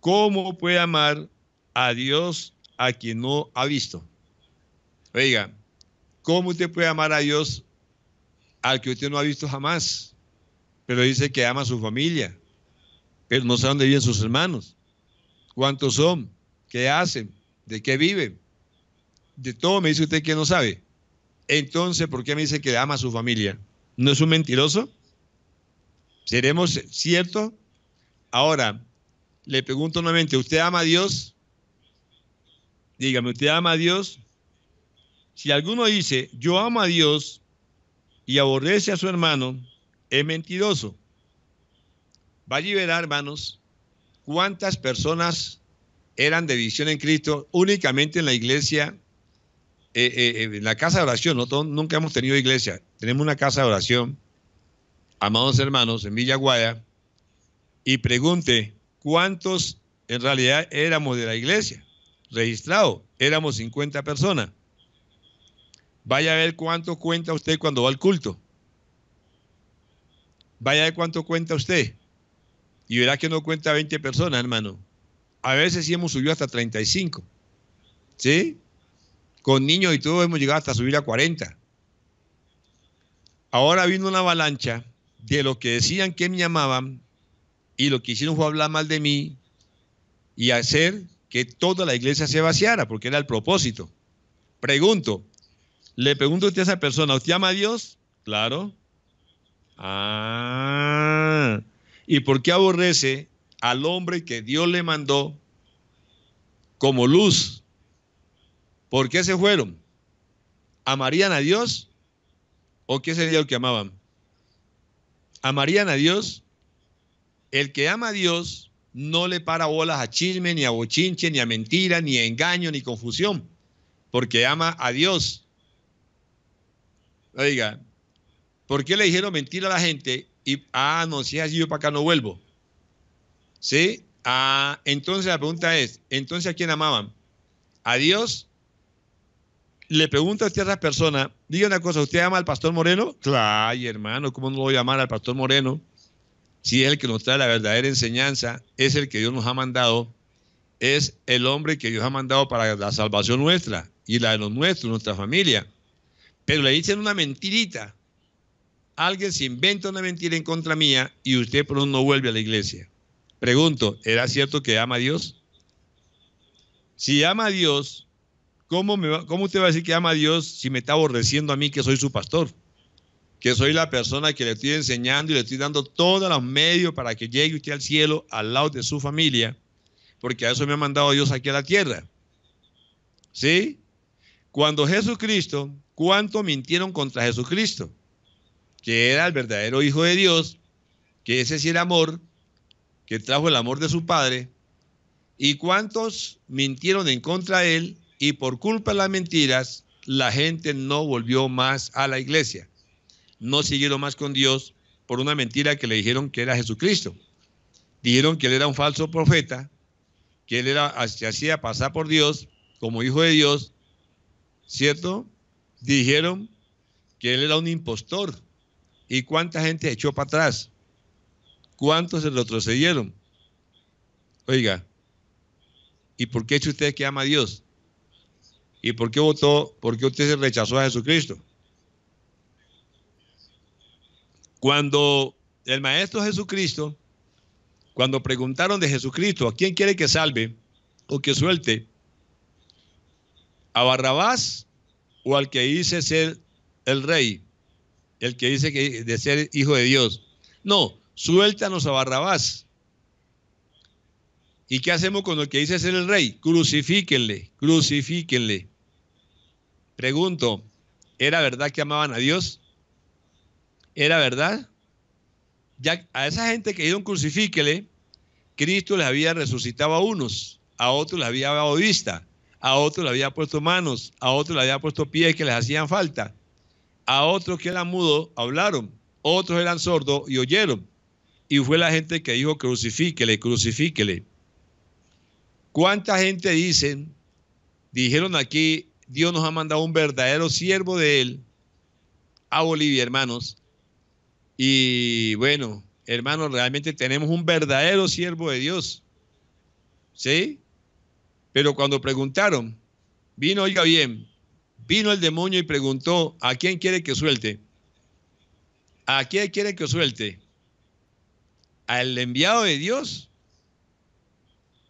¿cómo puede amar a Dios a quien no ha visto? Oiga, ¿cómo usted puede amar a Dios al que usted no ha visto jamás, pero dice que ama a su familia, pero no sabe dónde viven sus hermanos, cuántos son, qué hacen, de qué viven. De todo me dice usted que no sabe. Entonces, ¿por qué me dice que ama a su familia? ¿No es un mentiroso? ¿Seremos ciertos? Ahora, le pregunto nuevamente, ¿usted ama a Dios? Dígame, ¿usted ama a Dios? Si alguno dice, yo amo a Dios, y aborrece a su hermano es mentiroso. Va a liberar, hermanos, cuántas personas eran de visión en Cristo únicamente en la iglesia, eh, eh, eh, en la casa de oración. Nosotros nunca hemos tenido iglesia. Tenemos una casa de oración, amados hermanos, en Villa Guaya, y pregunte cuántos en realidad éramos de la iglesia. Registrado, éramos 50 personas. Vaya a ver cuánto cuenta usted cuando va al culto. Vaya a ver cuánto cuenta usted. Y verá que no cuenta 20 personas, hermano. A veces sí hemos subido hasta 35. ¿Sí? Con niños y todo hemos llegado hasta subir a 40. Ahora vino una avalancha de los que decían que me amaban y lo que hicieron fue hablar mal de mí y hacer que toda la iglesia se vaciara, porque era el propósito. Pregunto, le pregunto a usted a esa persona, ¿usted ama a Dios? Claro. Ah. ¿Y por qué aborrece al hombre que Dios le mandó como luz? ¿Por qué se fueron? ¿Amarían a Dios? ¿O qué sería lo que amaban? ¿Amarían a Dios? El que ama a Dios no le para bolas a chisme, ni a bochinche, ni a mentira, ni a engaño, ni confusión, porque ama a Dios. Diga, ¿por qué le dijeron mentira a la gente? Y, ah, no, si así, yo para acá no vuelvo. ¿Sí? Ah, entonces la pregunta es, ¿entonces a quién amaban? ¿A Dios? Le pregunto a otra persona, diga una cosa, ¿usted ama al pastor Moreno? Claro, hermano, ¿cómo no lo voy a amar al pastor Moreno? Si es el que nos trae la verdadera enseñanza, es el que Dios nos ha mandado, es el hombre que Dios ha mandado para la salvación nuestra y la de los nuestros, nuestra familia pero le dicen una mentirita. Alguien se inventa una mentira en contra mía y usted por no vuelve a la iglesia. Pregunto, ¿era cierto que ama a Dios? Si ama a Dios, ¿cómo, ¿cómo usted va a decir que ama a Dios si me está aborreciendo a mí que soy su pastor? Que soy la persona que le estoy enseñando y le estoy dando todos los medios para que llegue usted al cielo al lado de su familia, porque a eso me ha mandado Dios aquí a la tierra. ¿Sí? Cuando Jesucristo cuánto mintieron contra Jesucristo, que era el verdadero Hijo de Dios, que ese sí era amor, que trajo el amor de su Padre, y cuántos mintieron en contra de él, y por culpa de las mentiras, la gente no volvió más a la iglesia, no siguieron más con Dios por una mentira que le dijeron que era Jesucristo. Dijeron que él era un falso profeta, que él era, se hacía pasar por Dios como hijo de Dios, ¿cierto? dijeron que él era un impostor. ¿Y cuánta gente echó para atrás? ¿Cuántos se retrocedieron? Oiga, ¿y por qué es usted que ama a Dios? ¿Y por qué votó, por qué usted se rechazó a Jesucristo? Cuando el Maestro Jesucristo, cuando preguntaron de Jesucristo, ¿a quién quiere que salve o que suelte? ¿A Barrabás o al que dice ser el rey, el que dice que de ser hijo de Dios. No, suéltanos a Barrabás. ¿Y qué hacemos con el que dice ser el rey? Crucifíquenle, crucifíquenle. Pregunto, ¿era verdad que amaban a Dios? ¿Era verdad? Ya a esa gente que dieron crucifíquele, Cristo les había resucitado a unos, a otros les había dado vista, a otros le había puesto manos, a otros le había puesto pies que les hacían falta, a otros que eran mudos hablaron, otros eran sordos y oyeron. Y fue la gente que dijo crucifíquele, crucifíquele. ¿Cuánta gente dicen, dijeron aquí, Dios nos ha mandado un verdadero siervo de él a Bolivia, hermanos? Y bueno, hermanos, realmente tenemos un verdadero siervo de Dios. ¿Sí? Pero cuando preguntaron, vino, oiga bien, vino el demonio y preguntó, ¿a quién quiere que suelte? ¿A quién quiere que suelte? ¿Al enviado de Dios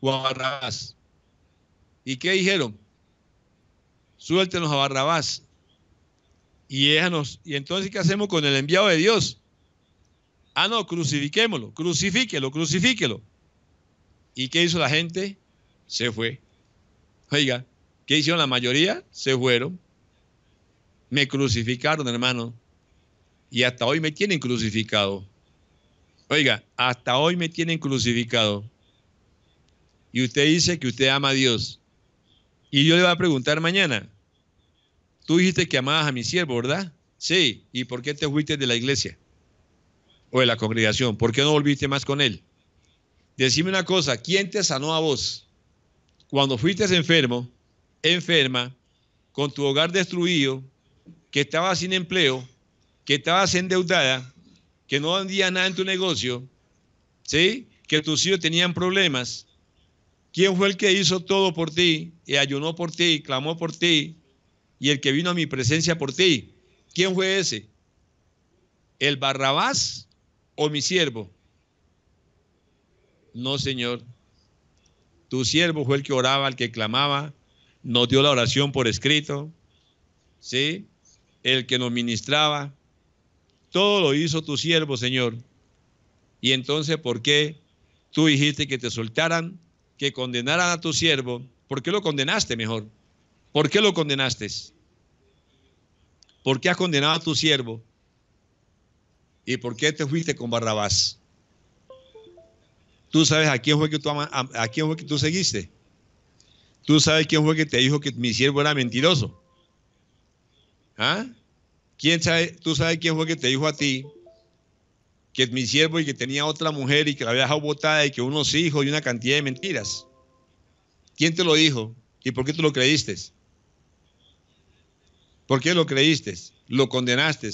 o a Barrabás? ¿Y qué dijeron? Suéltenos a Barrabás. Y éjanos. ¿Y entonces qué hacemos con el enviado de Dios? Ah, no, crucifiquémoslo, crucifíquelo, crucifíquelo. ¿Y qué hizo la gente? Se fue. Oiga, ¿qué hicieron la mayoría? Se fueron. Me crucificaron, hermano. Y hasta hoy me tienen crucificado. Oiga, hasta hoy me tienen crucificado. Y usted dice que usted ama a Dios. Y yo le voy a preguntar mañana. Tú dijiste que amabas a mi siervo, ¿verdad? Sí. ¿Y por qué te fuiste de la iglesia? O de la congregación. ¿Por qué no volviste más con él? Decime una cosa. ¿Quién te sanó a vos? cuando fuiste enfermo, enferma, con tu hogar destruido, que estabas sin empleo, que estabas endeudada, que no vendía nada en tu negocio, ¿sí? que tus hijos tenían problemas. ¿Quién fue el que hizo todo por ti y ayunó por ti, clamó por ti y el que vino a mi presencia por ti? ¿Quién fue ese? ¿El Barrabás o mi siervo? No, Señor. Tu siervo fue el que oraba, el que clamaba, nos dio la oración por escrito, ¿sí? El que nos ministraba. Todo lo hizo tu siervo, Señor. Y entonces, ¿por qué tú dijiste que te soltaran, que condenaran a tu siervo? ¿Por qué lo condenaste mejor? ¿Por qué lo condenaste? ¿Por qué has condenado a tu siervo? ¿Y por qué te fuiste con Barrabás? Tú sabes a quién fue que tú, a, quién fue que tú seguiste. Tú sabes quién fue que te dijo que mi siervo era mentiroso. ¿Ah? ¿Quién sabe, tú sabes quién fue que te dijo a ti que mi siervo y que tenía otra mujer y que la había dejado botada y que unos hijos y una cantidad de mentiras? ¿Quién te lo dijo? ¿Y por qué tú lo creíste? ¿Por qué lo creíste? Lo condenaste.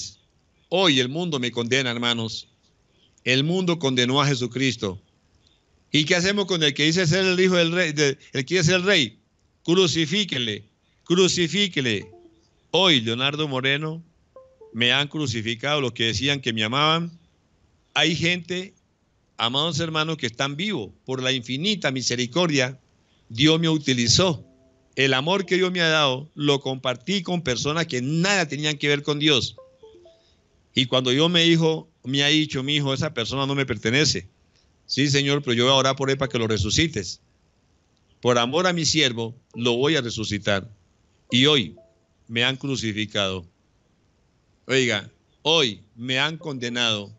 Hoy el mundo me condena, hermanos. El mundo condenó a Jesucristo. ¿Y qué hacemos con el que dice ser el hijo del rey, de, el que es el rey? Crucifíquele, crucifíquele. Hoy, Leonardo Moreno, me han crucificado los que decían que me amaban. Hay gente, amados hermanos, que están vivos por la infinita misericordia. Dios me utilizó. El amor que Dios me ha dado lo compartí con personas que nada tenían que ver con Dios. Y cuando Dios me dijo, me ha dicho, mi hijo, esa persona no me pertenece Sí, Señor, pero yo voy a orar por él para que lo resucites. Por amor a mi siervo, lo voy a resucitar. Y hoy me han crucificado. Oiga, hoy me han condenado.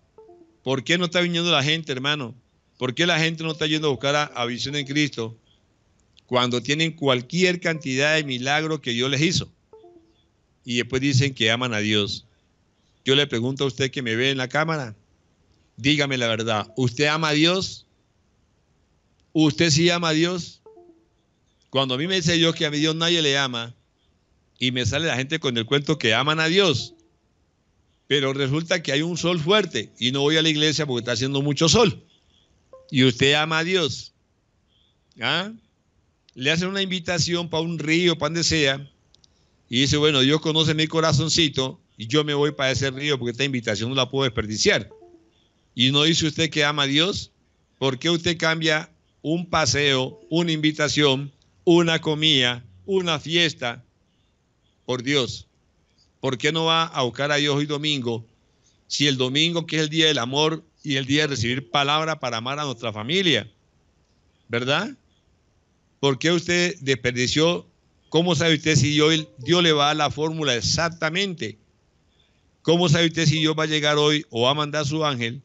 ¿Por qué no está viniendo la gente, hermano? ¿Por qué la gente no está yendo a buscar a, visión en Cristo cuando tienen cualquier cantidad de milagro que Dios les hizo? Y después dicen que aman a Dios. Yo le pregunto a usted que me ve en la cámara, dígame la verdad, ¿usted ama a Dios? ¿Usted sí ama a Dios? Cuando a mí me dice Dios que a mi Dios nadie le ama, y me sale la gente con el cuento que aman a Dios, pero resulta que hay un sol fuerte y no voy a la iglesia porque está haciendo mucho sol. Y usted ama a Dios. ¿Ah? Le hacen una invitación para un río, para donde sea, y dice, bueno, Dios conoce mi corazoncito y yo me voy para ese río porque esta invitación no la puedo desperdiciar y no dice usted que ama a Dios, ¿por qué usted cambia un paseo, una invitación, una comida, una fiesta por Dios? ¿Por qué no va a buscar a Dios hoy domingo? Si el domingo, que es el día del amor y el día de recibir palabra para amar a nuestra familia, ¿verdad? ¿Por qué usted desperdició? ¿Cómo sabe usted si Dios, Dios le va a dar la fórmula exactamente? ¿Cómo sabe usted si Dios va a llegar hoy o va a mandar su ángel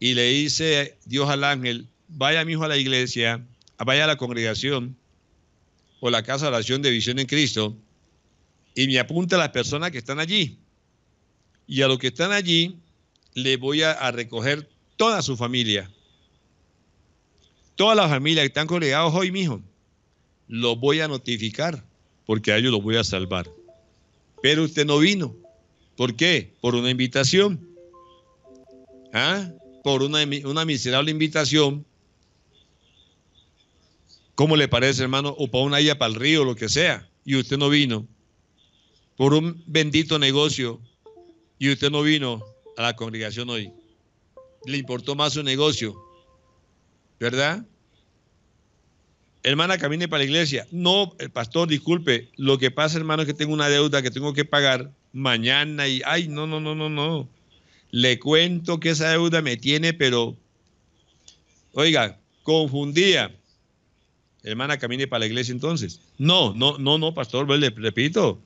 y le dice Dios al ángel, vaya mi hijo a la iglesia, vaya a la congregación o la casa de oración de visión en Cristo y me apunta a las personas que están allí. Y a los que están allí le voy a, recoger toda su familia. Todas las familia que están congregados hoy, mijo, los voy a notificar porque a ellos los voy a salvar. Pero usted no vino. ¿Por qué? Por una invitación. ¿Ah? por una, una miserable invitación, ¿cómo le parece, hermano? O para una ella para el río, lo que sea, y usted no vino. Por un bendito negocio, y usted no vino a la congregación hoy. Le importó más su negocio, ¿verdad? Hermana, camine para la iglesia. No, el pastor, disculpe. Lo que pasa, hermano, es que tengo una deuda que tengo que pagar mañana y, ay, no, no, no, no, no. Le cuento que esa deuda me tiene, pero, oiga, confundía. Hermana, camine para la iglesia entonces. No, no, no, no, pastor, le repito,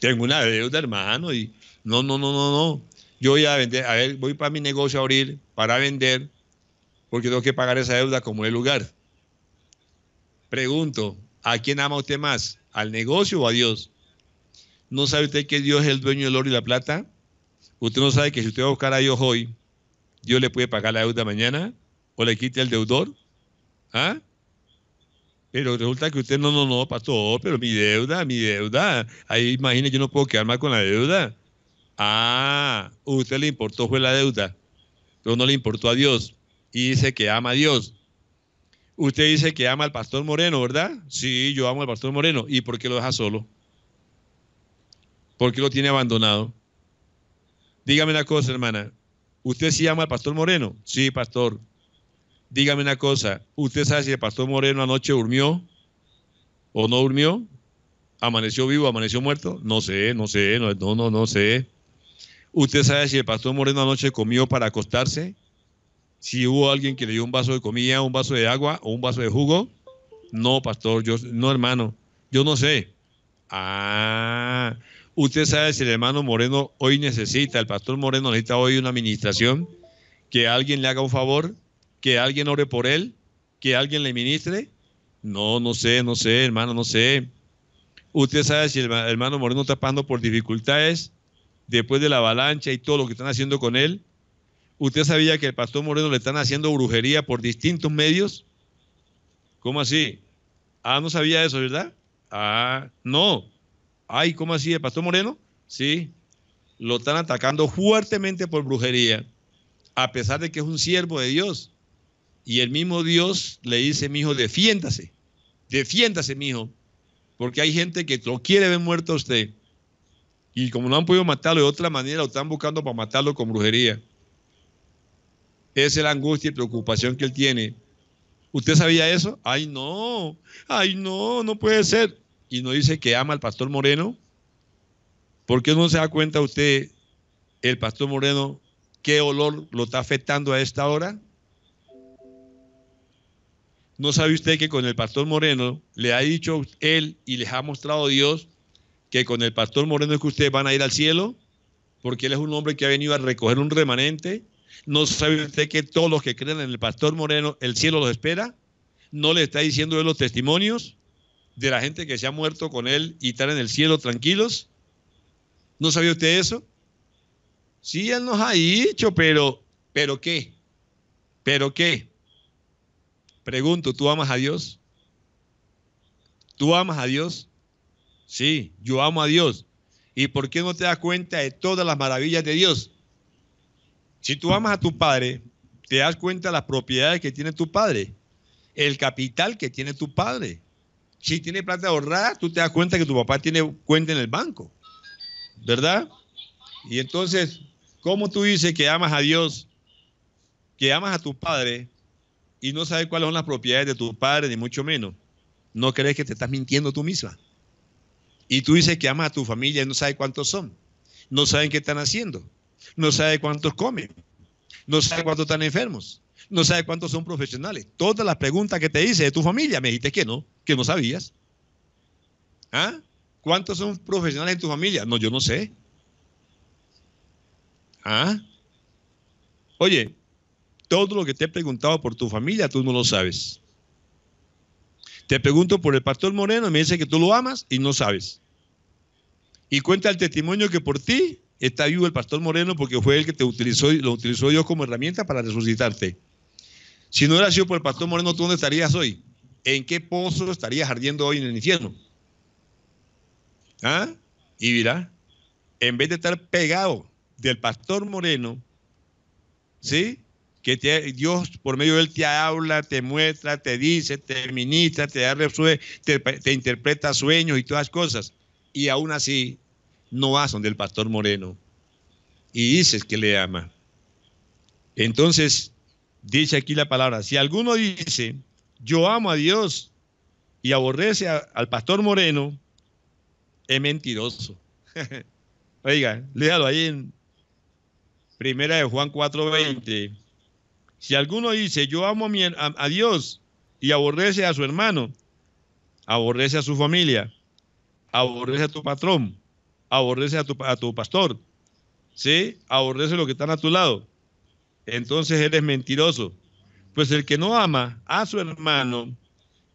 tengo una deuda, hermano, y no, no, no, no, no. Yo voy a vender, a ver, voy para mi negocio a abrir, para vender, porque tengo que pagar esa deuda como el lugar. Pregunto, ¿a quién ama usted más? ¿Al negocio o a Dios? ¿No sabe usted que Dios es el dueño del oro y la plata? Usted no sabe que si usted va a buscar a Dios hoy, Dios le puede pagar la deuda mañana o le quite el deudor. ¿Ah? Pero resulta que usted no, no, no, pastor, pero mi deuda, mi deuda. Ahí imagínese, yo no puedo quedar mal con la deuda. Ah, usted le importó fue la deuda, pero no le importó a Dios. Y dice que ama a Dios. Usted dice que ama al pastor Moreno, ¿verdad? Sí, yo amo al pastor Moreno. ¿Y por qué lo deja solo? ¿Por qué lo tiene abandonado? Dígame una cosa, hermana. ¿Usted se llama el pastor Moreno? Sí, pastor. Dígame una cosa. ¿Usted sabe si el pastor Moreno anoche durmió o no durmió? ¿Amaneció vivo, amaneció muerto? No sé, no sé, no, no, no, sé. ¿Usted sabe si el pastor Moreno anoche comió para acostarse? Si hubo alguien que le dio un vaso de comida, un vaso de agua o un vaso de jugo. No, pastor, yo no, hermano, yo no sé. Ah, Usted sabe si el hermano Moreno hoy necesita, el pastor Moreno necesita hoy una administración, que alguien le haga un favor, que alguien ore por él, que alguien le ministre. No, no sé, no sé, hermano, no sé. Usted sabe si el hermano Moreno está pasando por dificultades después de la avalancha y todo lo que están haciendo con él. ¿Usted sabía que el pastor Moreno le están haciendo brujería por distintos medios? ¿Cómo así? Ah, no sabía eso, ¿verdad? Ah, no. Ay, ¿cómo así? ¿El pastor Moreno? Sí, lo están atacando fuertemente por brujería, a pesar de que es un siervo de Dios. Y el mismo Dios le dice, mi hijo, defiéndase, defiéndase, mi hijo, porque hay gente que lo quiere ver muerto a usted. Y como no han podido matarlo de otra manera, lo están buscando para matarlo con brujería. Esa es la angustia y preocupación que él tiene. ¿Usted sabía eso? Ay, no, ay, no, no puede ser y no dice que ama al pastor Moreno? ¿Por qué no se da cuenta usted, el pastor Moreno, qué olor lo está afectando a esta hora? ¿No sabe usted que con el pastor Moreno le ha dicho él y les ha mostrado Dios que con el pastor Moreno es que ustedes van a ir al cielo? Porque él es un hombre que ha venido a recoger un remanente. ¿No sabe usted que todos los que creen en el pastor Moreno, el cielo los espera? ¿No le está diciendo de los testimonios? de la gente que se ha muerto con él y estar en el cielo tranquilos? ¿No sabía usted eso? Sí, él nos ha dicho, pero, pero qué, pero qué. Pregunto, ¿tú amas a Dios? ¿Tú amas a Dios? Sí, yo amo a Dios. ¿Y por qué no te das cuenta de todas las maravillas de Dios? Si tú amas a tu padre, te das cuenta de las propiedades que tiene tu padre, el capital que tiene tu padre, si tiene plata ahorrada, tú te das cuenta que tu papá tiene cuenta en el banco, ¿verdad? Y entonces, ¿cómo tú dices que amas a Dios, que amas a tu padre y no sabes cuáles son las propiedades de tu padre, ni mucho menos? ¿No crees que te estás mintiendo tú misma? Y tú dices que amas a tu familia y no sabes cuántos son, no saben qué están haciendo, no sabes cuántos comen, no sabes cuántos están enfermos, no sabes cuántos son profesionales. Todas las preguntas que te hice de tu familia, me dijiste que no que no sabías. ¿Ah? ¿Cuántos son profesionales en tu familia? No, yo no sé. ¿Ah? Oye, todo lo que te he preguntado por tu familia, tú no lo sabes. Te pregunto por el pastor Moreno me dice que tú lo amas y no sabes. Y cuenta el testimonio que por ti está vivo el pastor Moreno porque fue el que te utilizó, lo utilizó yo como herramienta para resucitarte. Si no hubiera sido por el pastor Moreno, ¿tú dónde estarías hoy? ¿en qué pozo estarías ardiendo hoy en el infierno? ¿Ah? Y mira, en vez de estar pegado del pastor Moreno, ¿sí? Que te, Dios por medio de él te habla, te muestra, te dice, te ministra, te da te, interpreta sueños y todas cosas. Y aún así, no vas donde el pastor Moreno y dices que le ama. Entonces, dice aquí la palabra, si alguno dice, yo amo a Dios y aborrece al pastor Moreno, es mentiroso. Oiga, léalo ahí en Primera de Juan 4:20. Si alguno dice, yo amo a, Dios y aborrece a su hermano, aborrece a su familia, aborrece a tu patrón, aborrece a tu, a tu pastor, ¿sí? Aborrece lo que están a tu lado. Entonces eres mentiroso pues el que no ama a su hermano,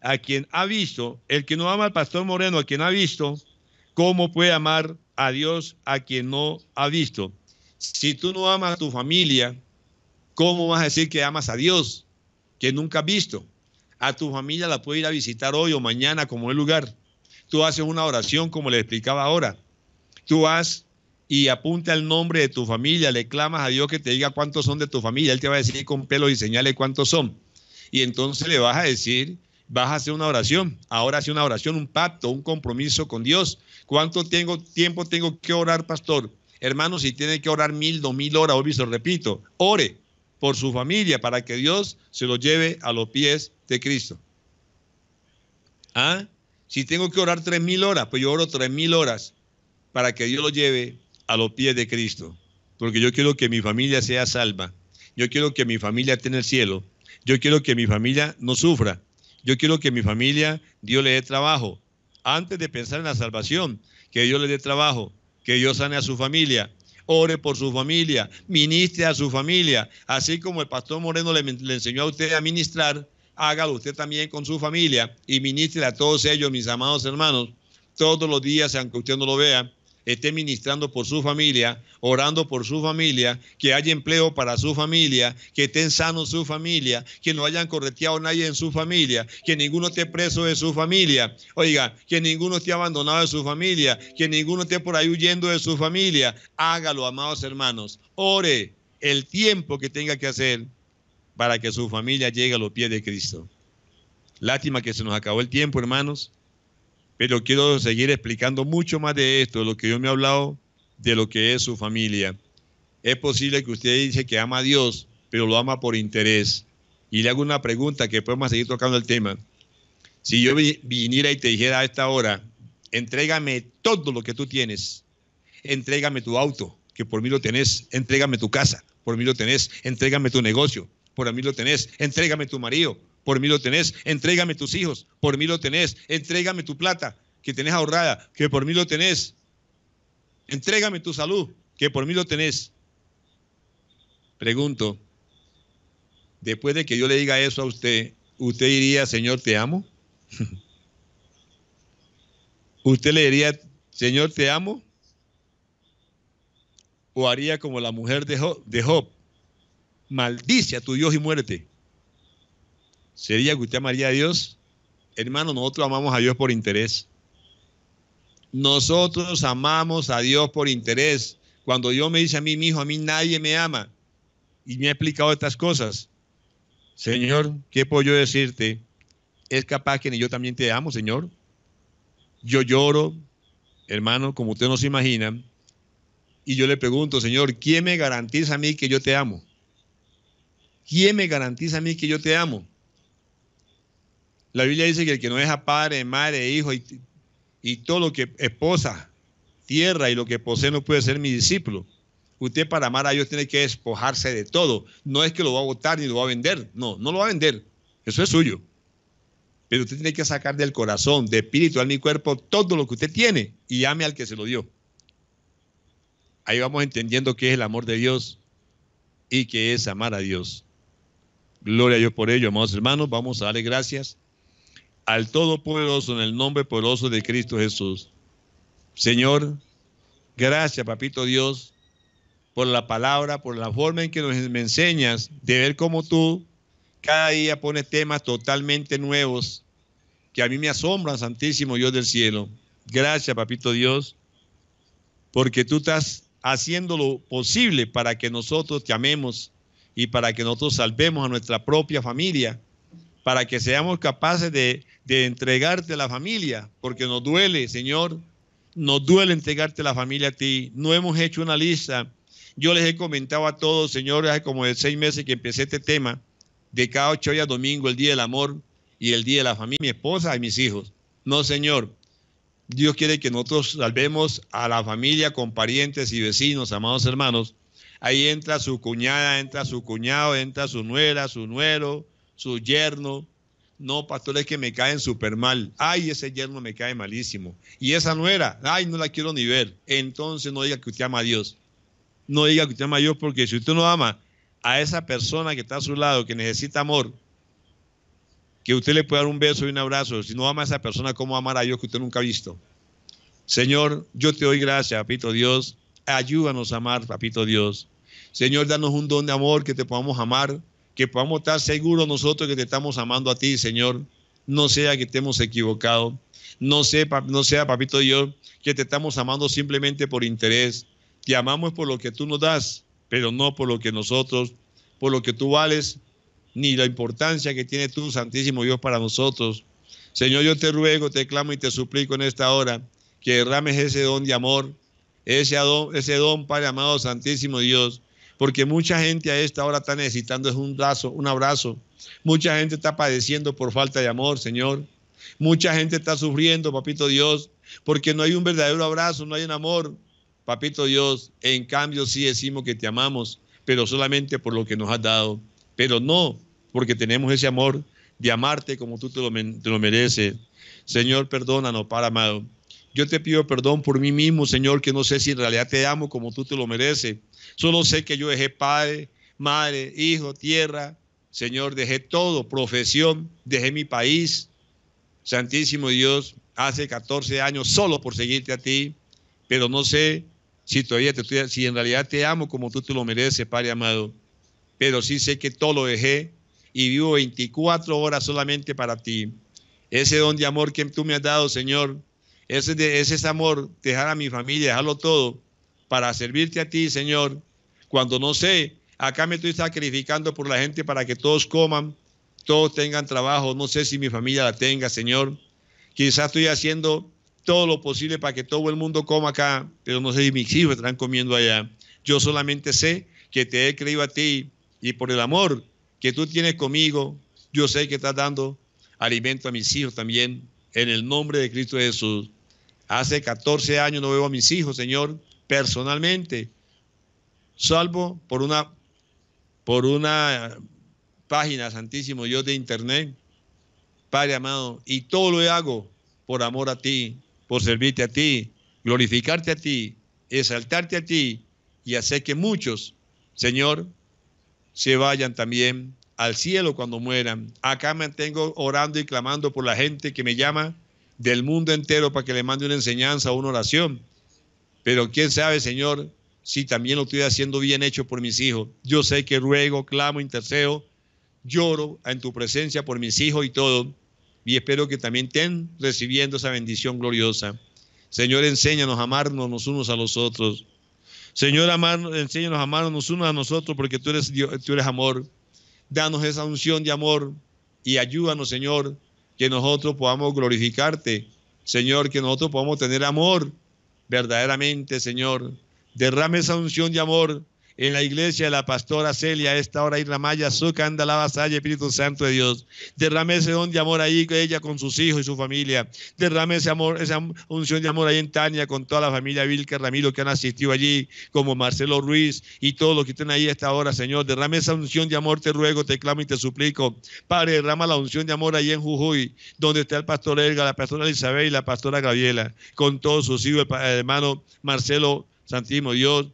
a quien ha visto, el que no ama al pastor Moreno, a quien ha visto, ¿cómo puede amar a Dios a quien no ha visto? Si tú no amas a tu familia, ¿cómo vas a decir que amas a Dios que nunca has visto? A tu familia la puedes ir a visitar hoy o mañana como el lugar. Tú haces una oración como le explicaba ahora. Tú vas y apunta el nombre de tu familia, le clamas a Dios que te diga cuántos son de tu familia, Él te va a decir con pelo y señales cuántos son. Y entonces le vas a decir, vas a hacer una oración, ahora hace una oración, un pacto, un compromiso con Dios. ¿Cuánto tengo, tiempo tengo que orar, pastor? Hermano, si tiene que orar mil, dos mil horas, obvio, repito, ore por su familia para que Dios se lo lleve a los pies de Cristo. ¿Ah? Si tengo que orar tres mil horas, pues yo oro tres mil horas para que Dios lo lleve a los pies de Cristo, porque yo quiero que mi familia sea salva, yo quiero que mi familia esté en el cielo, yo quiero que mi familia no sufra, yo quiero que mi familia Dios le dé trabajo. Antes de pensar en la salvación, que Dios le dé trabajo, que Dios sane a su familia, ore por su familia, ministre a su familia, así como el pastor Moreno le, enseñó a usted a ministrar, hágalo usted también con su familia y ministre a todos ellos, mis amados hermanos, todos los días, aunque usted no lo vea, esté ministrando por su familia, orando por su familia, que haya empleo para su familia, que estén sanos su familia, que no hayan correteado nadie en su familia, que ninguno esté preso de su familia, oiga, que ninguno esté abandonado de su familia, que ninguno esté por ahí huyendo de su familia. Hágalo, amados hermanos. Ore el tiempo que tenga que hacer para que su familia llegue a los pies de Cristo. Lástima que se nos acabó el tiempo, hermanos pero quiero seguir explicando mucho más de esto, de lo que yo me he hablado, de lo que es su familia. Es posible que usted dice que ama a Dios, pero lo ama por interés. Y le hago una pregunta que podemos seguir tocando el tema. Si yo viniera y te dijera a esta hora, entrégame todo lo que tú tienes, entrégame tu auto, que por mí lo tenés, entrégame tu casa, por mí lo tenés, entrégame tu negocio, por mí lo tenés, entrégame tu marido, por mí lo tenés. Entrégame tus hijos, por mí lo tenés. Entrégame tu plata que tenés ahorrada, que por mí lo tenés. Entrégame tu salud, que por mí lo tenés. Pregunto, después de que yo le diga eso a usted, ¿usted diría, Señor, te amo? ¿Usted le diría, Señor, te amo? ¿O haría como la mujer de Job, de Job? Maldice a tu Dios y muerte sería que usted amaría a Dios. Hermano, nosotros amamos a Dios por interés. Nosotros amamos a Dios por interés. Cuando Dios me dice a mí, mi hijo, a mí nadie me ama. Y me ha explicado estas cosas. Señor, ¿qué puedo yo decirte? Es capaz que ni yo también te amo, Señor. Yo lloro, hermano, como usted no se imagina. Y yo le pregunto, Señor, ¿quién me garantiza a mí que yo te amo? ¿Quién me garantiza a mí que yo te amo? La Biblia dice que el que no deja padre, madre, hijo y, todo lo que esposa, tierra y lo que posee no puede ser mi discípulo. Usted para amar a Dios tiene que despojarse de todo. No es que lo va a votar ni lo va a vender. No, no lo va a vender. Eso es suyo. Pero usted tiene que sacar del corazón, de espíritu, al mi cuerpo, todo lo que usted tiene y ame al que se lo dio. Ahí vamos entendiendo qué es el amor de Dios y qué es amar a Dios. Gloria a Dios por ello, amados hermanos. Vamos a darle gracias al Todopoderoso en el nombre poderoso de Cristo Jesús. Señor, gracias, papito Dios, por la palabra, por la forma en que nos me enseñas de ver cómo tú cada día pones temas totalmente nuevos que a mí me asombran, Santísimo Dios del cielo. Gracias, papito Dios, porque tú estás haciendo lo posible para que nosotros te amemos y para que nosotros salvemos a nuestra propia familia, para que seamos capaces de de entregarte a la familia, porque nos duele, Señor, nos duele entregarte la familia a ti. No hemos hecho una lista. Yo les he comentado a todos, Señor, hace como de seis meses que empecé este tema, de cada ocho días domingo, el día del amor y el día de la familia, mi esposa y mis hijos. No, Señor, Dios quiere que nosotros salvemos a la familia con parientes y vecinos, amados hermanos. Ahí entra su cuñada, entra su cuñado, entra su nuera, su nuero, su yerno, no, pastor, es que me caen súper mal. Ay, ese yerno me cae malísimo. Y esa nuera, ay, no la quiero ni ver. Entonces no diga que usted ama a Dios. No diga que usted ama a Dios porque si usted no ama a esa persona que está a su lado, que necesita amor, que usted le pueda dar un beso y un abrazo, si no ama a esa persona, ¿cómo amar a Dios que usted nunca ha visto? Señor, yo te doy gracias, papito Dios. Ayúdanos a amar, papito Dios. Señor, danos un don de amor que te podamos amar que podamos estar seguros nosotros que te estamos amando a ti, Señor. No sea que estemos equivocados. No sea, no sea, papito Dios, que te estamos amando simplemente por interés. Te amamos por lo que tú nos das, pero no por lo que nosotros, por lo que tú vales, ni la importancia que tiene tú, Santísimo Dios, para nosotros. Señor, yo te ruego, te clamo y te suplico en esta hora que derrames ese don de amor, ese don, ese don, Padre amado, Santísimo Dios, porque mucha gente a esta hora está necesitando es un abrazo, un abrazo. Mucha gente está padeciendo por falta de amor, Señor. Mucha gente está sufriendo, papito Dios, porque no hay un verdadero abrazo, no hay un amor. Papito Dios, en cambio sí decimos que te amamos, pero solamente por lo que nos has dado, pero no porque tenemos ese amor de amarte como tú te lo, te lo mereces. Señor, perdónanos, Padre amado. Yo te pido perdón por mí mismo, Señor, que no sé si en realidad te amo como tú te lo mereces. Solo sé que yo dejé padre, madre, hijo, tierra. Señor, dejé todo, profesión, dejé mi país. Santísimo Dios, hace 14 años solo por seguirte a ti, pero no sé si todavía te si en realidad te amo como tú te lo mereces, Padre amado. Pero sí sé que todo lo dejé y vivo 24 horas solamente para ti. Ese don de amor que tú me has dado, Señor, ese, ese es amor, dejar a mi familia, dejarlo todo para servirte a ti, Señor. Cuando no sé, acá me estoy sacrificando por la gente para que todos coman, todos tengan trabajo. No sé si mi familia la tenga, Señor. Quizás estoy haciendo todo lo posible para que todo el mundo coma acá, pero no sé si mis hijos estarán comiendo allá. Yo solamente sé que te he creído a ti y por el amor que tú tienes conmigo, yo sé que estás dando alimento a mis hijos también, en el nombre de Cristo Jesús. Hace 14 años no veo a mis hijos, Señor, personalmente, salvo por una, por una página, Santísimo Dios, de Internet. Padre amado, y todo lo hago por amor a ti, por servirte a ti, glorificarte a ti, exaltarte a ti y hacer que muchos, Señor, se vayan también al cielo cuando mueran. Acá me tengo orando y clamando por la gente que me llama del mundo entero para que le mande una enseñanza o una oración. Pero quién sabe, Señor, si también lo estoy haciendo bien hecho por mis hijos. Yo sé que ruego, clamo, intercedo, lloro en tu presencia por mis hijos y todo. Y espero que también estén recibiendo esa bendición gloriosa. Señor, enséñanos a amarnos los unos a los otros. Señor, amarnos, enséñanos a amarnos unos a nosotros porque tú eres, tú eres amor. Danos esa unción de amor y ayúdanos, Señor, que nosotros podamos glorificarte, Señor, que nosotros podamos tener amor verdaderamente, Señor. Derrame esa unción de amor en la iglesia de la pastora Celia, a esta hora, la Maya, anda la vasalla, Espíritu Santo de Dios. Derrame ese don de amor ahí, ella con sus hijos y su familia. Derrame ese amor, esa unción de amor ahí en Tania, con toda la familia Vilca, Ramiro, que han asistido allí, como Marcelo Ruiz y todos los que están ahí a esta hora, Señor. Derrame esa unción de amor, te ruego, te clamo y te suplico. Padre, derrama la unción de amor ahí en Jujuy, donde está el pastor Elga, la pastora Isabel y la pastora Gabriela, con todos sus hijos, el hermano Marcelo Santísimo Dios,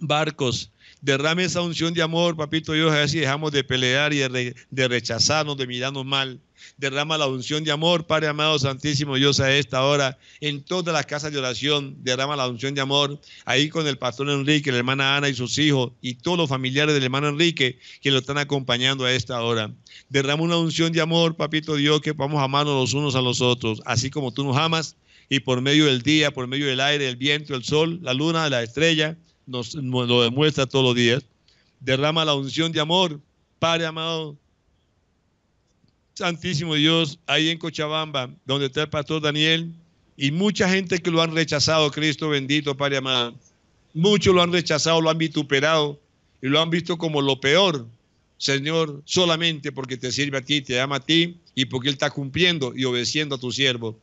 Barcos, derrame esa unción de amor, papito Dios, a ver si dejamos de pelear y de, rechazarnos, de mirarnos mal. Derrama la unción de amor, Padre amado Santísimo Dios, a esta hora, en todas las casas de oración, derrama la unción de amor, ahí con el pastor Enrique, la hermana Ana y sus hijos, y todos los familiares del hermano Enrique que lo están acompañando a esta hora. Derrama una unción de amor, papito Dios, que vamos a amarnos los unos a los otros, así como tú nos amas, y por medio del día, por medio del aire, el viento, el sol, la luna, la estrella, nos, lo demuestra todos los días. Derrama la unción de amor, Padre amado. Santísimo Dios, ahí en Cochabamba, donde está el pastor Daniel, y mucha gente que lo han rechazado, Cristo bendito, Padre amado. Muchos lo han rechazado, lo han vituperado y lo han visto como lo peor. Señor, solamente porque te sirve a ti, te ama a ti y porque Él está cumpliendo y obedeciendo a tu siervo.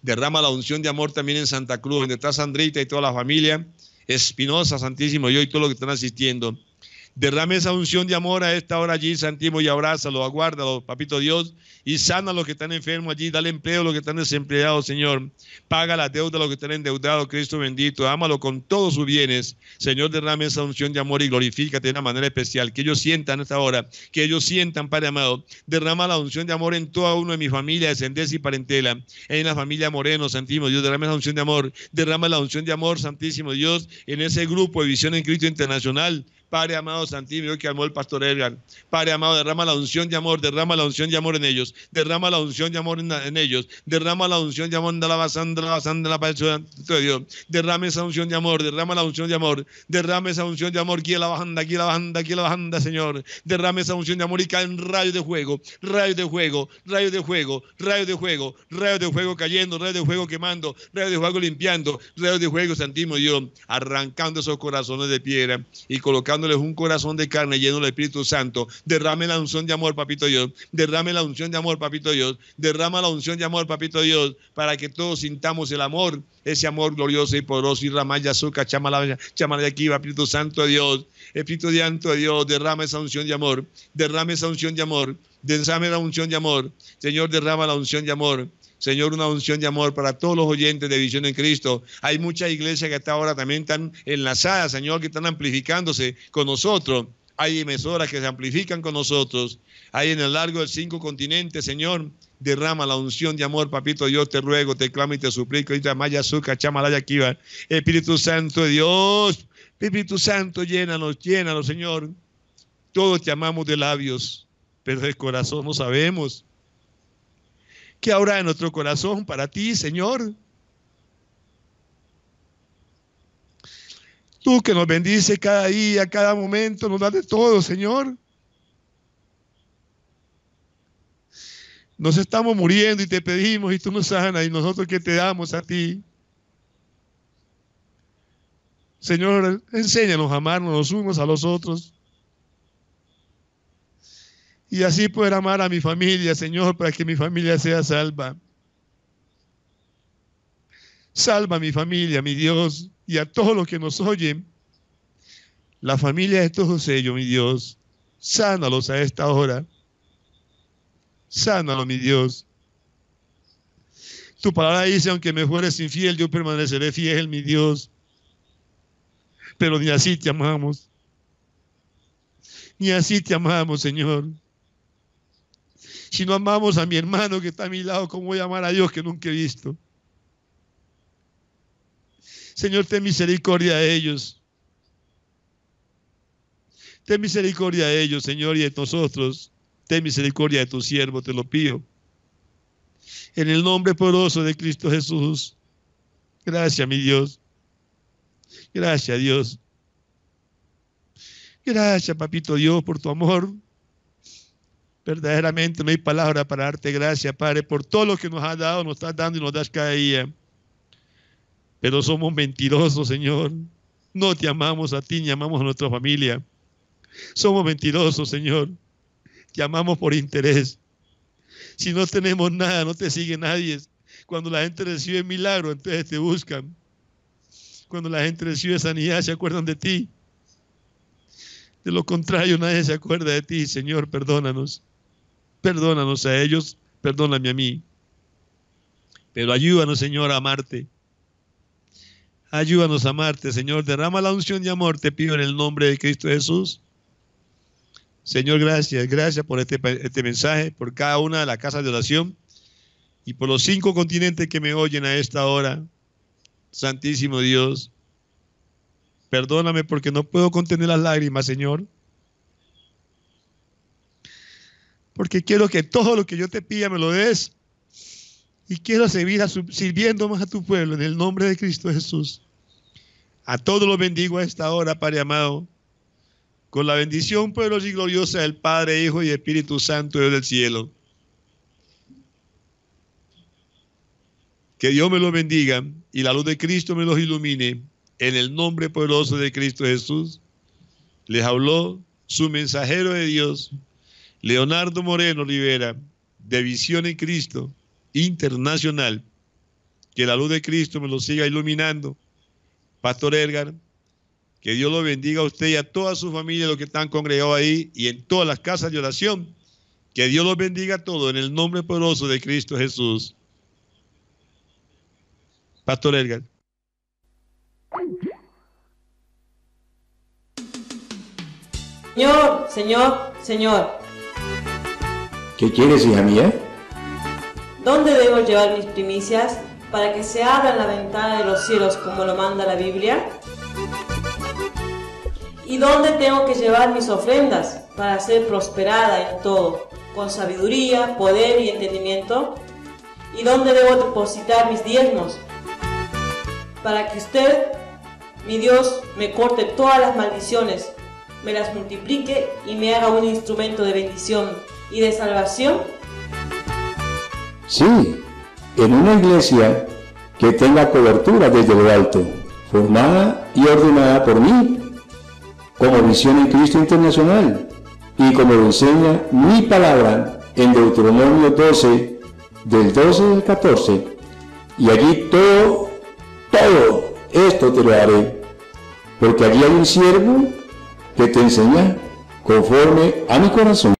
Derrama la unción de amor también en Santa Cruz, donde está Sandrita y toda la familia. Espinosa, Santísimo yo y todo lo que están asistiendo Derrame esa unción de amor a esta hora allí, Santimo, y abrázalo, aguárdalo, papito Dios, y sana a los que están enfermos allí, dale empleo a los que están desempleados, Señor. Paga la deuda a los que están endeudados, Cristo bendito. Ámalo con todos sus bienes. Señor, derrame esa unción de amor y glorifícate de una manera especial. Que ellos sientan esta hora, que ellos sientan, Padre amado. Derrama la unción de amor en toda uno de mi familia, descendencia y parentela, en la familia Moreno, Santísimo Dios. derrame esa unción de amor, derrama la unción de amor, Santísimo Dios, en ese grupo de Visión en Cristo Internacional Padre amado santísimo, que amó el pastor Edgar. Padre amado, derrama la unción de amor, derrama la unción de amor en ellos, derrama la unción de amor en, ellos, derrama la unción de amor en la basanda, la basanda, la de Dios. Derrame esa unción de amor, derrama la unción de amor, derrame esa unción de amor, aquí la bajanda, aquí la banda, aquí la banda, Señor. Derrame esa unción de amor y caen rayos de juego, rayos de juego, rayos de juego, rayos de juego, rayos de juego cayendo, rayos de juego quemando, rayos de juego limpiando, rayos de juego, santísimo Dios, arrancando esos corazones de piedra y colocando un corazón de carne lleno del Espíritu Santo. Derrame la unción de amor, papito Dios. Derrame la unción de amor, papito Dios. Derrama la unción de amor, papito Dios, para que todos sintamos el amor, ese amor glorioso y poderoso. Y ramaya, azúcar, chamala, de aquí, Espíritu Santo de Dios. Espíritu Santo de Dios, derrama esa unción de amor. Derrame esa unción de amor. Derrame la unción de amor. Señor, derrama la unción de amor. Señor, una unción de amor para todos los oyentes de Visión en Cristo. Hay muchas iglesias que hasta ahora también están enlazadas, Señor, que están amplificándose con nosotros. Hay emisoras que se amplifican con nosotros. Hay en el largo de cinco continentes, Señor. Derrama la unción de amor, papito yo te ruego, te clamo y te suplico. Espíritu Santo de Dios, Espíritu Santo, llénanos, llénanos, Señor. Todos te amamos de labios, pero de corazón no sabemos. ¿Qué habrá en nuestro corazón para ti, Señor. Tú que nos bendices cada día, cada momento, nos das de todo, Señor. Nos estamos muriendo y te pedimos y tú nos sanas y nosotros que te damos a ti. Señor, enséñanos a amarnos los unos a los otros y así poder amar a mi familia, Señor, para que mi familia sea salva. Salva a mi familia, mi Dios, y a todos los que nos oyen. La familia de todos ellos, mi Dios, sánalos a esta hora. Sánalo, mi Dios. Tu palabra dice, aunque me fueres infiel, yo permaneceré fiel, mi Dios. Pero ni así te amamos. Ni así te amamos, Señor. Si no amamos a mi hermano que está a mi lado, ¿cómo voy a amar a Dios que nunca he visto? Señor, ten misericordia de ellos. Ten misericordia de ellos, Señor, y de nosotros. Ten misericordia de tu siervo, te lo pido. En el nombre poderoso de Cristo Jesús. Gracias, mi Dios. Gracias, Dios. Gracias, papito Dios, por tu amor. Verdaderamente no hay palabra para darte gracias, Padre, por todo lo que nos has dado, nos estás dando y nos das cada día. Pero somos mentirosos, Señor. No te amamos a ti ni amamos a nuestra familia. Somos mentirosos, Señor. Te amamos por interés. Si no tenemos nada, no te sigue nadie. Cuando la gente recibe milagro, entonces te buscan. Cuando la gente recibe sanidad, se acuerdan de ti. De lo contrario, nadie se acuerda de ti. Señor, perdónanos. Perdónanos a ellos, perdóname a mí. Pero ayúdanos, Señor, a amarte. Ayúdanos a amarte, Señor. Derrama la unción de amor, te pido en el nombre de Cristo Jesús. Señor, gracias, gracias por este, este mensaje, por cada una de las casas de oración y por los cinco continentes que me oyen a esta hora. Santísimo Dios, perdóname porque no puedo contener las lágrimas, Señor. porque quiero que todo lo que yo te pida me lo des y quiero servir sirviendo más a tu pueblo en el nombre de Cristo Jesús. A todos los bendigo a esta hora, Padre amado, con la bendición poderosa y gloriosa del Padre, Hijo y Espíritu Santo Dios del cielo. Que Dios me los bendiga y la luz de Cristo me los ilumine. En el nombre poderoso de Cristo Jesús, les habló su mensajero de Dios, Leonardo Moreno Rivera, de Visión en Cristo Internacional, que la luz de Cristo me lo siga iluminando. Pastor Edgar, que Dios lo bendiga a usted y a toda su familia, los que están congregados ahí y en todas las casas de oración. Que Dios los bendiga a todos en el nombre poderoso de Cristo Jesús. Pastor Edgar. Señor, Señor, Señor. ¿Qué quieres, hija mía? ¿Dónde debo llevar mis primicias para que se abran la ventana de los cielos como lo manda la Biblia? ¿Y dónde tengo que llevar mis ofrendas para ser prosperada en todo, con sabiduría, poder y entendimiento? ¿Y dónde debo depositar mis diezmos para que usted, mi Dios, me corte todas las maldiciones, me las multiplique y me haga un instrumento de bendición y de salvación? Sí, en una iglesia que tenga cobertura desde lo alto, formada y ordenada por mí, como visión en Cristo Internacional y como lo enseña mi palabra en Deuteronomio 12, del 12 al 14. Y allí todo, todo esto te lo haré, porque allí hay un siervo que te enseña conforme a mi corazón.